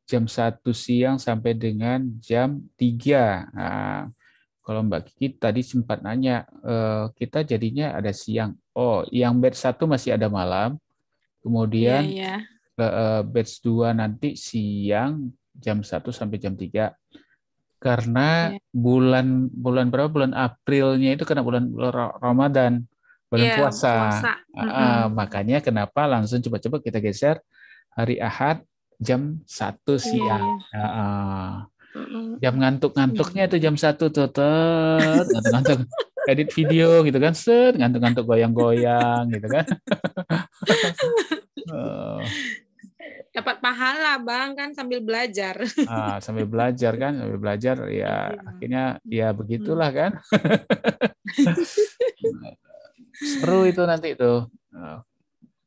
jam 1 siang sampai dengan jam 3. Nah, kalau Mbak Kiki tadi sempat nanya, eh, kita jadinya ada siang. Oh, yang batch 1 masih ada malam. Kemudian yeah, iya, iya. yeah. Eh, batch 2 nanti siang jam 1 sampai jam 3. Karena yeah. bulan bulan berapa? Bulan Aprilnya itu kena bulan Ramadan, bulan yeah, puasa. puasa. Mm -hmm. makanya kenapa langsung coba-coba kita geser hari Ahad jam satu iya, siang. Iya, iya. jam ngantuk-ngantuknya iya. itu jam satu tuh ngantuk-ngantuk edit video gitu kan set ngantuk-ngantuk goyang-goyang gitu kan oh. dapat pahala bang kan sambil belajar ah, sambil belajar kan sambil belajar ya, iya. akhirnya ya begitulah kan seru itu nanti tuh nah,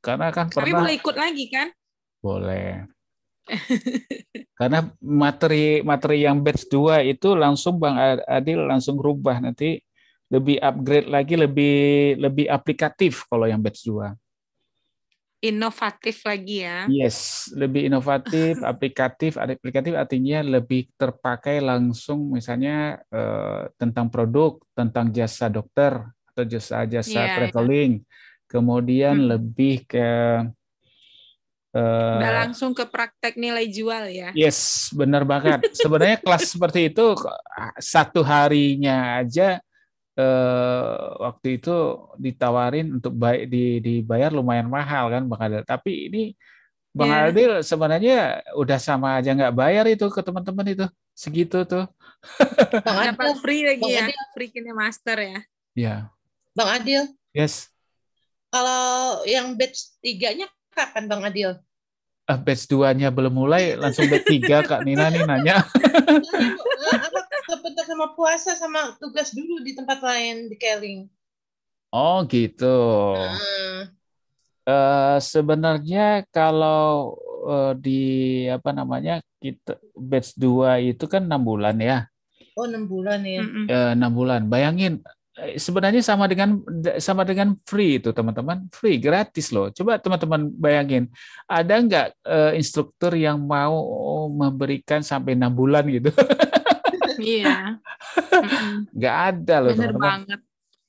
karena kan pernah tapi boleh ikut lagi kan boleh Karena materi materi yang batch 2 itu langsung Bang Adil langsung rubah nanti lebih upgrade lagi, lebih lebih aplikatif kalau yang batch 2. Inovatif lagi ya. Yes, lebih inovatif, aplikatif. Aplikatif artinya lebih terpakai langsung misalnya eh, tentang produk, tentang jasa dokter atau jasa-jasa yeah, iya. traveling. Yeah. Kemudian hmm. lebih ke nggak eh, Udah langsung ke praktek nilai jual ya. Yes, benar banget. Sebenarnya kelas seperti itu satu harinya aja eh, waktu itu ditawarin untuk baik di dibayar lumayan mahal kan Bang Adil. Tapi ini Bang yeah. Adil sebenarnya udah sama aja nggak bayar itu ke teman-teman itu segitu tuh. Bang Adil Dapat free lagi ya, Adil. free kini master ya. Ya. Bang Adil. Yes. Kalau yang batch tiganya kapan Bang Adil? uh, batch 2-nya belum mulai, langsung batch 3 Kak Nina nih nanya. Aku kebentar kan sama puasa sama tugas dulu di tempat lain di Keling. Oh gitu. Uh. sebenarnya kalau uh, di apa namanya kita batch 2 itu kan enam bulan ya. Oh enam bulan ya. Eh, enam uh, bulan. Bayangin Eh, sebenarnya sama dengan sama dengan free itu teman-teman free gratis loh coba teman-teman bayangin ada nggak uh, instruktur yang mau memberikan sampai enam bulan gitu iya nggak ada loh Bener teman-teman banget.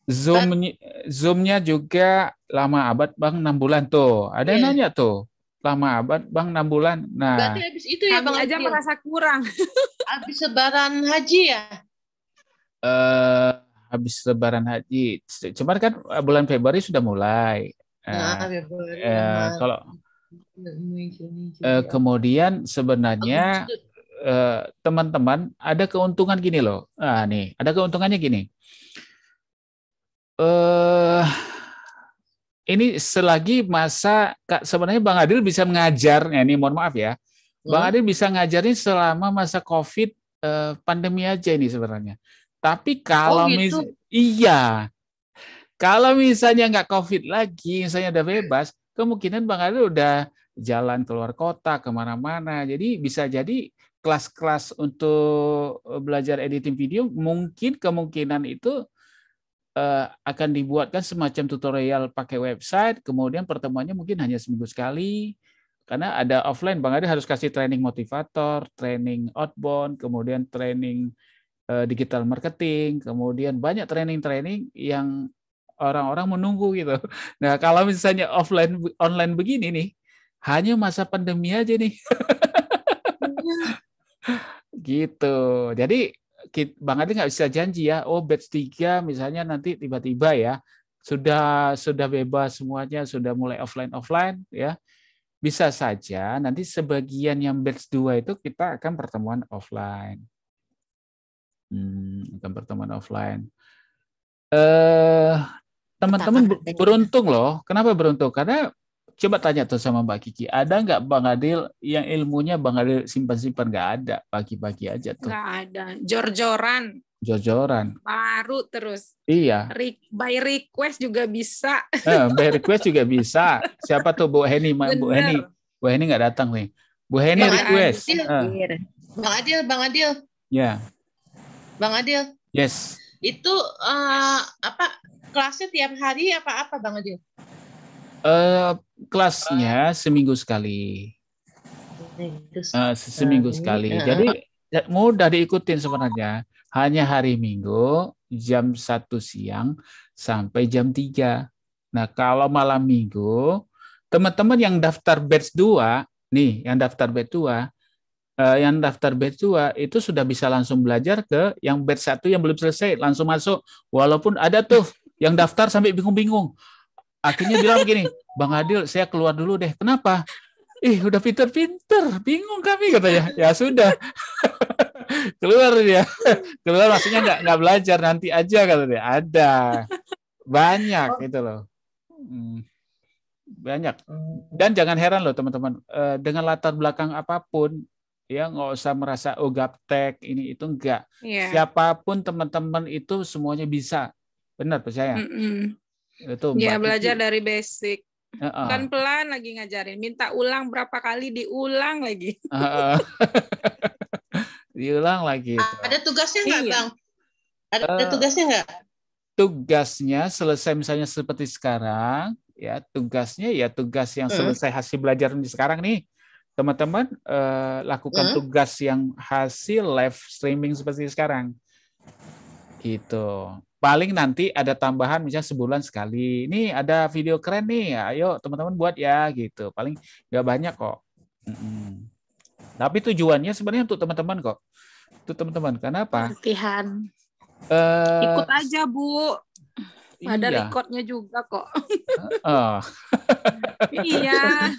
zoom zoomnya juga lama abad bang enam bulan tuh ada yang iya. nanya tuh lama abad bang enam bulan nah berarti habis itu ya bang aja merasa kurang habis sebaran haji ya eh uh, habis Lebaran Haji. Cuman kan eh, bulan Februari sudah mulai. Nah, eh, Februari. Eh, kalau uh, kemudian sebenarnya teman-teman uh, ada keuntungan gini loh. Nah, nih, ada keuntungannya gini. Eh ini selagi masa kak sebenarnya Bang Adil bisa mengajar, ya, ini mohon maaf ya, Bang Adil bisa ngajarin selama masa COVID eh, pandemi aja ini sebenarnya. Tapi oh, kalau oh, gitu? mis iya, kalau misalnya nggak COVID lagi, misalnya udah bebas, kemungkinan Bang Ali udah jalan keluar kota kemana-mana. Jadi bisa jadi kelas-kelas untuk belajar editing video mungkin kemungkinan itu uh, akan dibuatkan semacam tutorial pakai website, kemudian pertemuannya mungkin hanya seminggu sekali, karena ada offline Bang Ade harus kasih training motivator, training outbound, kemudian training Eh, digital marketing, kemudian banyak training-training yang orang-orang menunggu gitu. Nah, kalau misalnya offline online begini nih, hanya masa pandemi aja nih. gitu. Jadi Bang Adi nggak bisa janji ya, oh batch 3 misalnya nanti tiba-tiba ya sudah sudah bebas semuanya, sudah mulai offline offline ya. Bisa saja nanti sebagian yang batch 2 itu kita akan pertemuan offline hmm, akan pertemuan offline. Eh, teman-teman beruntung loh. Kenapa beruntung? Karena coba tanya tuh sama Mbak Kiki, ada nggak Bang Adil yang ilmunya Bang Adil simpan-simpan nggak ada, pagi-pagi aja tuh. Nggak ada, jor-joran. Jor-joran. Baru terus. Iya. Re by request juga bisa. Eh, by request juga bisa. Siapa tuh Bu Heni? Mbak Bu Heni. Bu Heni nggak datang nih. Bu Heni Bang request. Adil, uh. Bang Adil, Bang Adil. Ya. Bang Adil. Yes. Itu uh, apa kelasnya tiap hari apa apa Bang Adil? Uh, kelasnya eh. seminggu sekali. Seminggu Uh, seminggu sekali. Jadi ya, mudah diikutin sebenarnya. Hanya hari Minggu jam 1 siang sampai jam 3. Nah, kalau malam Minggu, teman-teman yang daftar batch 2, nih, yang daftar batch 2, uh, yang daftar batch 2 itu sudah bisa langsung belajar ke yang batch 1 yang belum selesai, langsung masuk. Walaupun ada tuh yang daftar sampai bingung-bingung. Akhirnya bilang begini, Bang Adil, saya keluar dulu deh. Kenapa? Ih, udah pinter-pinter, bingung kami katanya. Ya sudah. keluar dia keluar maksudnya nggak nggak belajar nanti aja katanya dia ada banyak oh. gitu loh hmm. banyak hmm. dan jangan heran loh teman-teman eh, dengan latar belakang apapun ya nggak usah merasa oh gaptek ini itu enggak yeah. siapapun teman-teman itu semuanya bisa benar percaya mm -mm. itu ya yeah, belajar itu. dari basic uh -uh. kan pelan lagi ngajarin minta ulang berapa kali diulang lagi uh -uh. diulang lagi ada tugasnya nggak iya. bang ada, ada eh, tugasnya nggak tugasnya selesai misalnya seperti sekarang ya tugasnya ya tugas yang hmm. selesai hasil belajar di sekarang nih teman-teman uh, lakukan hmm? tugas yang hasil live streaming seperti sekarang. Gitu. Paling nanti ada tambahan misalnya sebulan sekali. ini ada video keren nih, ayo teman-teman buat ya gitu. Paling nggak banyak kok. Mm -mm. Tapi tujuannya sebenarnya untuk teman-teman kok. Untuk teman-teman. Kenapa? Latihan. Uh, eh, Ikut aja, Bu. Ada iya. recordnya juga kok. Uh. iya,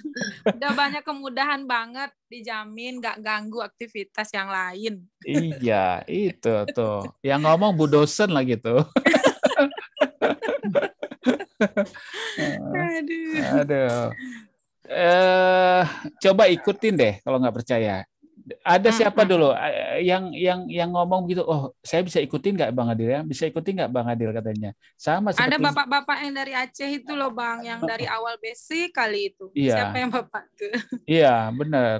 udah banyak kemudahan banget, dijamin nggak ganggu aktivitas yang lain. iya, itu tuh. Yang ngomong Bu dosen lah gitu. Aduh. Aduh. Eh, coba ikutin deh kalau nggak percaya ada hmm, siapa hmm. dulu eh, eh, yang yang yang ngomong gitu oh saya bisa ikutin nggak bang Adil ya bisa ikutin nggak bang Adil katanya sama seperti... ada bapak-bapak yang dari Aceh itu loh bang yang dari awal Besi kali itu iya. siapa yang bapak itu iya benar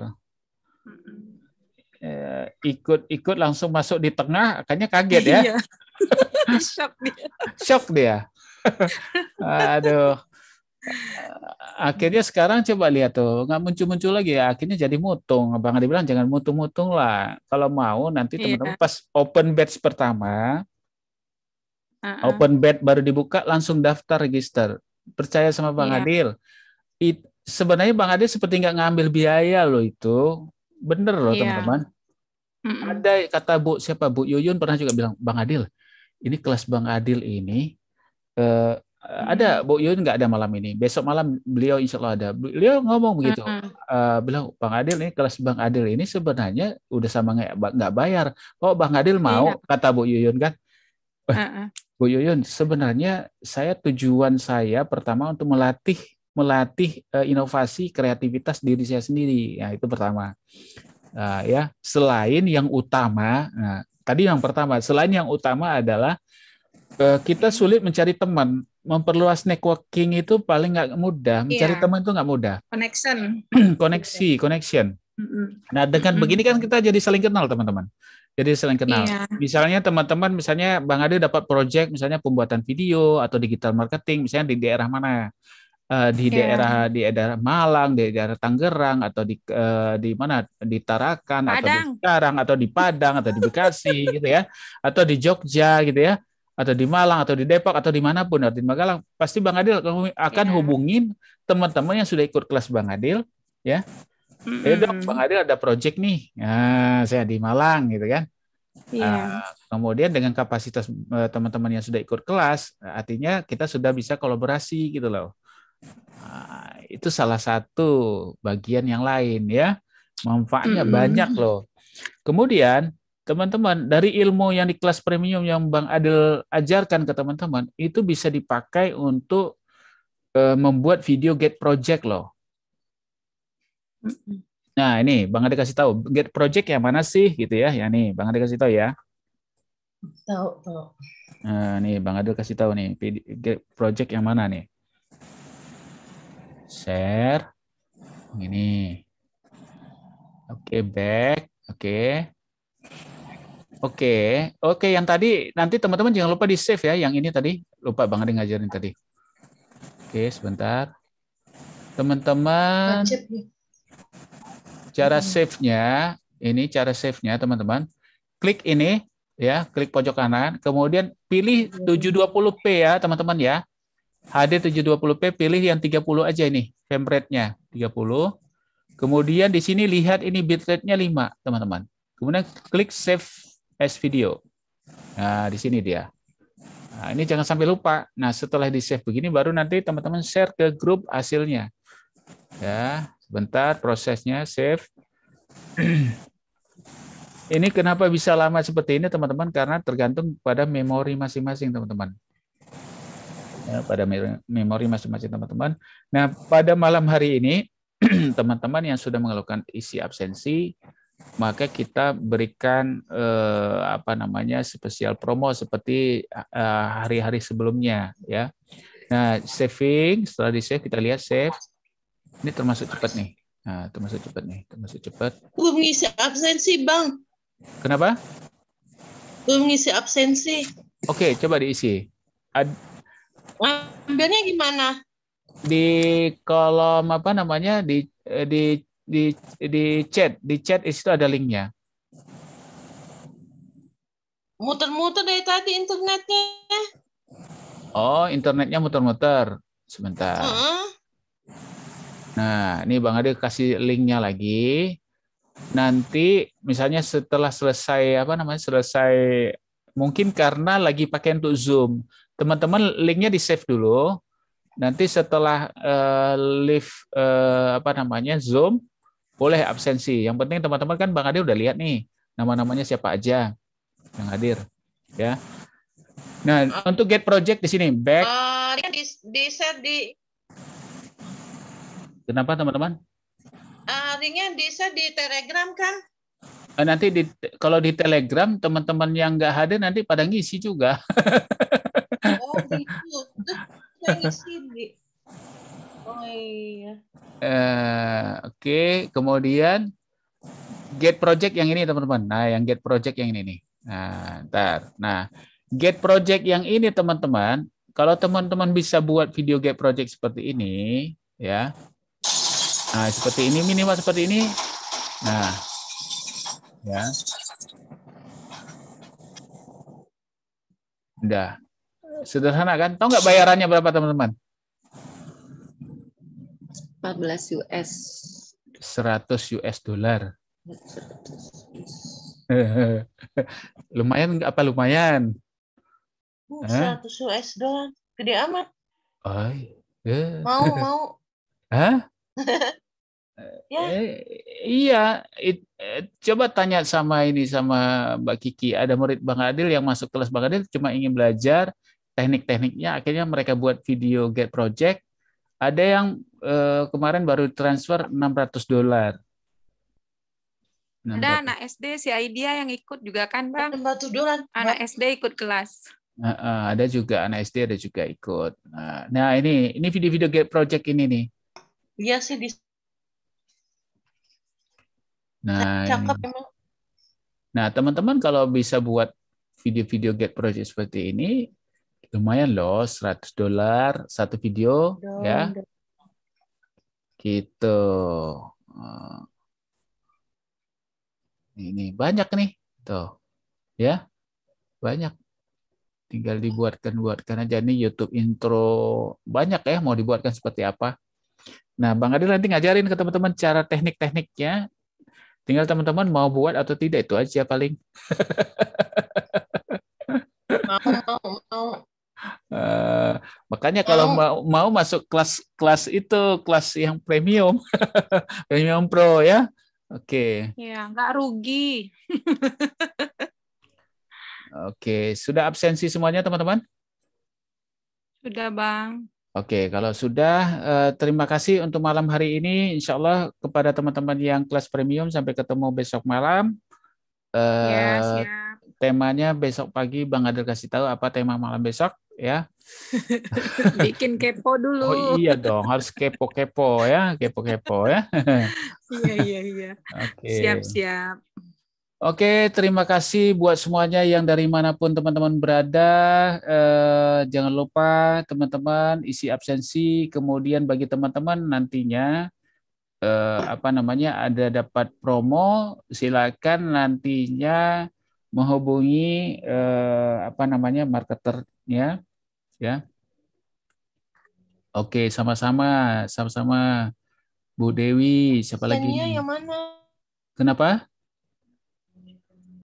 ikut-ikut hmm. eh, langsung masuk di tengah akhirnya kaget ya iya. shock dia shock dia aduh Eh, akhirnya sekarang coba lihat tuh nggak muncul-muncul lagi ya akhirnya jadi mutung abang Adi bilang jangan mutung-mutung lah kalau mau nanti iya. teman-teman yeah. pas open batch pertama uh-uh. open batch baru dibuka langsung daftar register percaya sama bang yeah. Adil It, sebenarnya bang Adil seperti nggak ngambil biaya loh itu bener loh iya. teman-teman mm mm ada kata bu siapa bu Yuyun pernah juga bilang bang Adil ini kelas bang Adil ini eh, Hmm. Ada Bu Yun nggak ada malam ini. Besok malam beliau insya Allah ada. Beliau ngomong begitu. Hmm. Uh, bilang Bang Adil ini kelas Bang Adil ini sebenarnya udah sama nggak bayar. Kok Bang Adil iya. mau? Kata Bu Yuyun kan. Uh-uh. Bu Yuyun sebenarnya saya tujuan saya pertama untuk melatih melatih uh, inovasi kreativitas diri saya sendiri. Ya itu pertama. Uh, ya selain yang utama. Nah, tadi yang pertama selain yang utama adalah kita sulit mencari teman memperluas networking itu paling nggak mudah. Mencari yeah. teman itu nggak mudah. Connection. Koneksi, iya. connection. Mm-hmm. Nah dengan mm-hmm. begini kan kita jadi saling kenal teman-teman. Jadi saling kenal. Yeah. Misalnya teman-teman, misalnya Bang Ade dapat project misalnya pembuatan video atau digital marketing, misalnya di daerah mana? Uh, di yeah. daerah di daerah Malang, di daerah Tangerang atau di uh, di mana di Tarakan Padang. atau di Karang atau di Padang atau di Bekasi gitu ya atau di Jogja gitu ya atau di Malang atau di Depok atau di atau di Magelang pasti Bang Adil akan yeah. hubungin teman-teman yang sudah ikut kelas Bang Adil ya mm-hmm. Eh, dok Bang Adil ada project nih nah, saya di Malang gitu kan yeah. Iya. nah, kemudian dengan kapasitas eh, teman-teman yang sudah ikut kelas artinya kita sudah bisa kolaborasi gitu loh nah, itu salah satu bagian yang lain ya manfaatnya mm-hmm. banyak loh kemudian teman-teman dari ilmu yang di kelas premium yang Bang Adil ajarkan ke teman-teman itu bisa dipakai untuk uh, membuat video get project loh. Nah ini Bang Adil kasih tahu get project yang mana sih gitu ya? Ya nih Bang Adil kasih tahu ya. Tahu tahu. Nah nih Bang Adil kasih tahu nih get project yang mana nih? Share ini. Oke okay, back. Oke. Okay. Oke, okay. oke okay, yang tadi nanti teman-teman jangan lupa di save ya yang ini tadi lupa banget di ngajarin tadi. Oke, okay, sebentar. Teman-teman ya. cara save-nya ini cara save-nya teman-teman. Klik ini ya, klik pojok kanan, kemudian pilih 720p ya teman-teman ya. HD 720p pilih yang 30 aja ini frame rate-nya 30. Kemudian di sini lihat ini bitrate-nya 5 teman-teman. Kemudian klik save S video. Nah, di sini dia. Nah, ini jangan sampai lupa. Nah, setelah di-save begini baru nanti teman-teman share ke grup hasilnya. Ya, sebentar prosesnya save. ini kenapa bisa lama seperti ini teman-teman? Karena tergantung pada memori masing-masing teman-teman. Ya, pada memori masing-masing teman-teman. Nah, pada malam hari ini teman-teman yang sudah mengeluhkan isi absensi maka kita berikan eh, apa namanya spesial promo seperti eh, hari-hari eh, sebelumnya ya. Nah, saving setelah di save kita lihat save. Ini termasuk cepat nih. Nah, termasuk cepat nih, termasuk cepat. Belum ngisi absensi, Bang. Kenapa? Belum ngisi absensi. Oke, coba diisi. Ad... Ambilnya gimana? Di kolom apa namanya? Di eh, di di di chat, di chat di ada linknya. Muter-muter dari tadi internetnya. Oh, internetnya muter-muter. Sebentar. Uh -uh. Nah, ini Bang Ade kasih linknya lagi. Nanti misalnya setelah selesai apa namanya selesai mungkin karena lagi pakai untuk Zoom. Teman-teman linknya di save dulu. Nanti setelah uh, live uh, apa namanya Zoom, boleh absensi. Yang penting teman-teman kan Bang Ade udah lihat nih nama-namanya siapa aja yang hadir, ya. Nah, uh, untuk get project di sini back. Uh, di, di, di di. Kenapa teman-teman? Uh, eh, linknya di set di Telegram kan? Uh, nanti di kalau di Telegram teman-teman yang nggak hadir nanti pada ngisi juga. oh gitu. Itu saya ngisi di. Oh iya. Uh, Oke, kemudian get project yang ini teman-teman. Nah, yang get project yang ini nih. Nah, ntar. Nah, get project yang ini teman-teman, kalau teman-teman bisa buat video get project seperti ini, ya. Nah, seperti ini minimal seperti ini. Nah. Ya. Udah. Sederhana kan? Tahu nggak bayarannya berapa teman-teman? 14 US. 100 US dollar. lumayan nggak apa lumayan? Uh, 100 US dollar, gede amat. Oh, yeah. Mau mau. Hah? ya. Eh, iya, It, eh, coba tanya sama ini sama Mbak Kiki. Ada murid Bang Adil yang masuk kelas Bang Adil cuma ingin belajar teknik-tekniknya. Akhirnya mereka buat video get project. Ada yang Eh, kemarin baru transfer 600 dolar. Ada anak SD si Aidia yang ikut juga kan bang? 600 dolar. Anak SD ikut kelas. Uh, uh, ada juga anak SD ada juga ikut. Nah, nah ini ini video-video gap project ini nih. Iya sih di. Nah, ini. Nah teman-teman kalau bisa buat video-video get project seperti ini lumayan loh 100 dolar satu video ya. Gitu. Eh, ini banyak nih. Tuh. Ya. Banyak. Tinggal dibuatkan-buatkan aja nih YouTube intro. Banyak ya mau dibuatkan seperti apa. Nah, Bang Adil nanti ngajarin ke teman-teman cara teknik-tekniknya. Tinggal teman-teman mau buat atau tidak itu aja paling. Uh, makanya kalau oh. mau, mau masuk kelas kelas itu kelas yang premium, premium pro ya. Oke. Okay. Ya, nggak rugi. Oke, okay. sudah absensi semuanya teman-teman? Sudah, Bang. Oke, okay, kalau sudah eh, terima kasih untuk malam hari ini. Insya Allah kepada teman-teman yang kelas premium sampai ketemu besok malam. uh, eh, yes, iya, Temanya besok pagi Bang Adel kasih tahu apa tema malam besok ya. Bikin kepo dulu. Oh iya dong, harus kepo-kepo ya, kepo-kepo ya. iya iya iya. Okay. Siap siap. Oke, terima kasih buat semuanya yang dari manapun teman-teman berada. Eh, jangan lupa teman-teman isi absensi. Kemudian bagi teman-teman nantinya eh, apa namanya ada dapat promo, silakan nantinya menghubungi eh, apa namanya marketernya ya. Oke, sama-sama, sama-sama. Bu Dewi, siapa Pennya lagi? yang mana? Kenapa?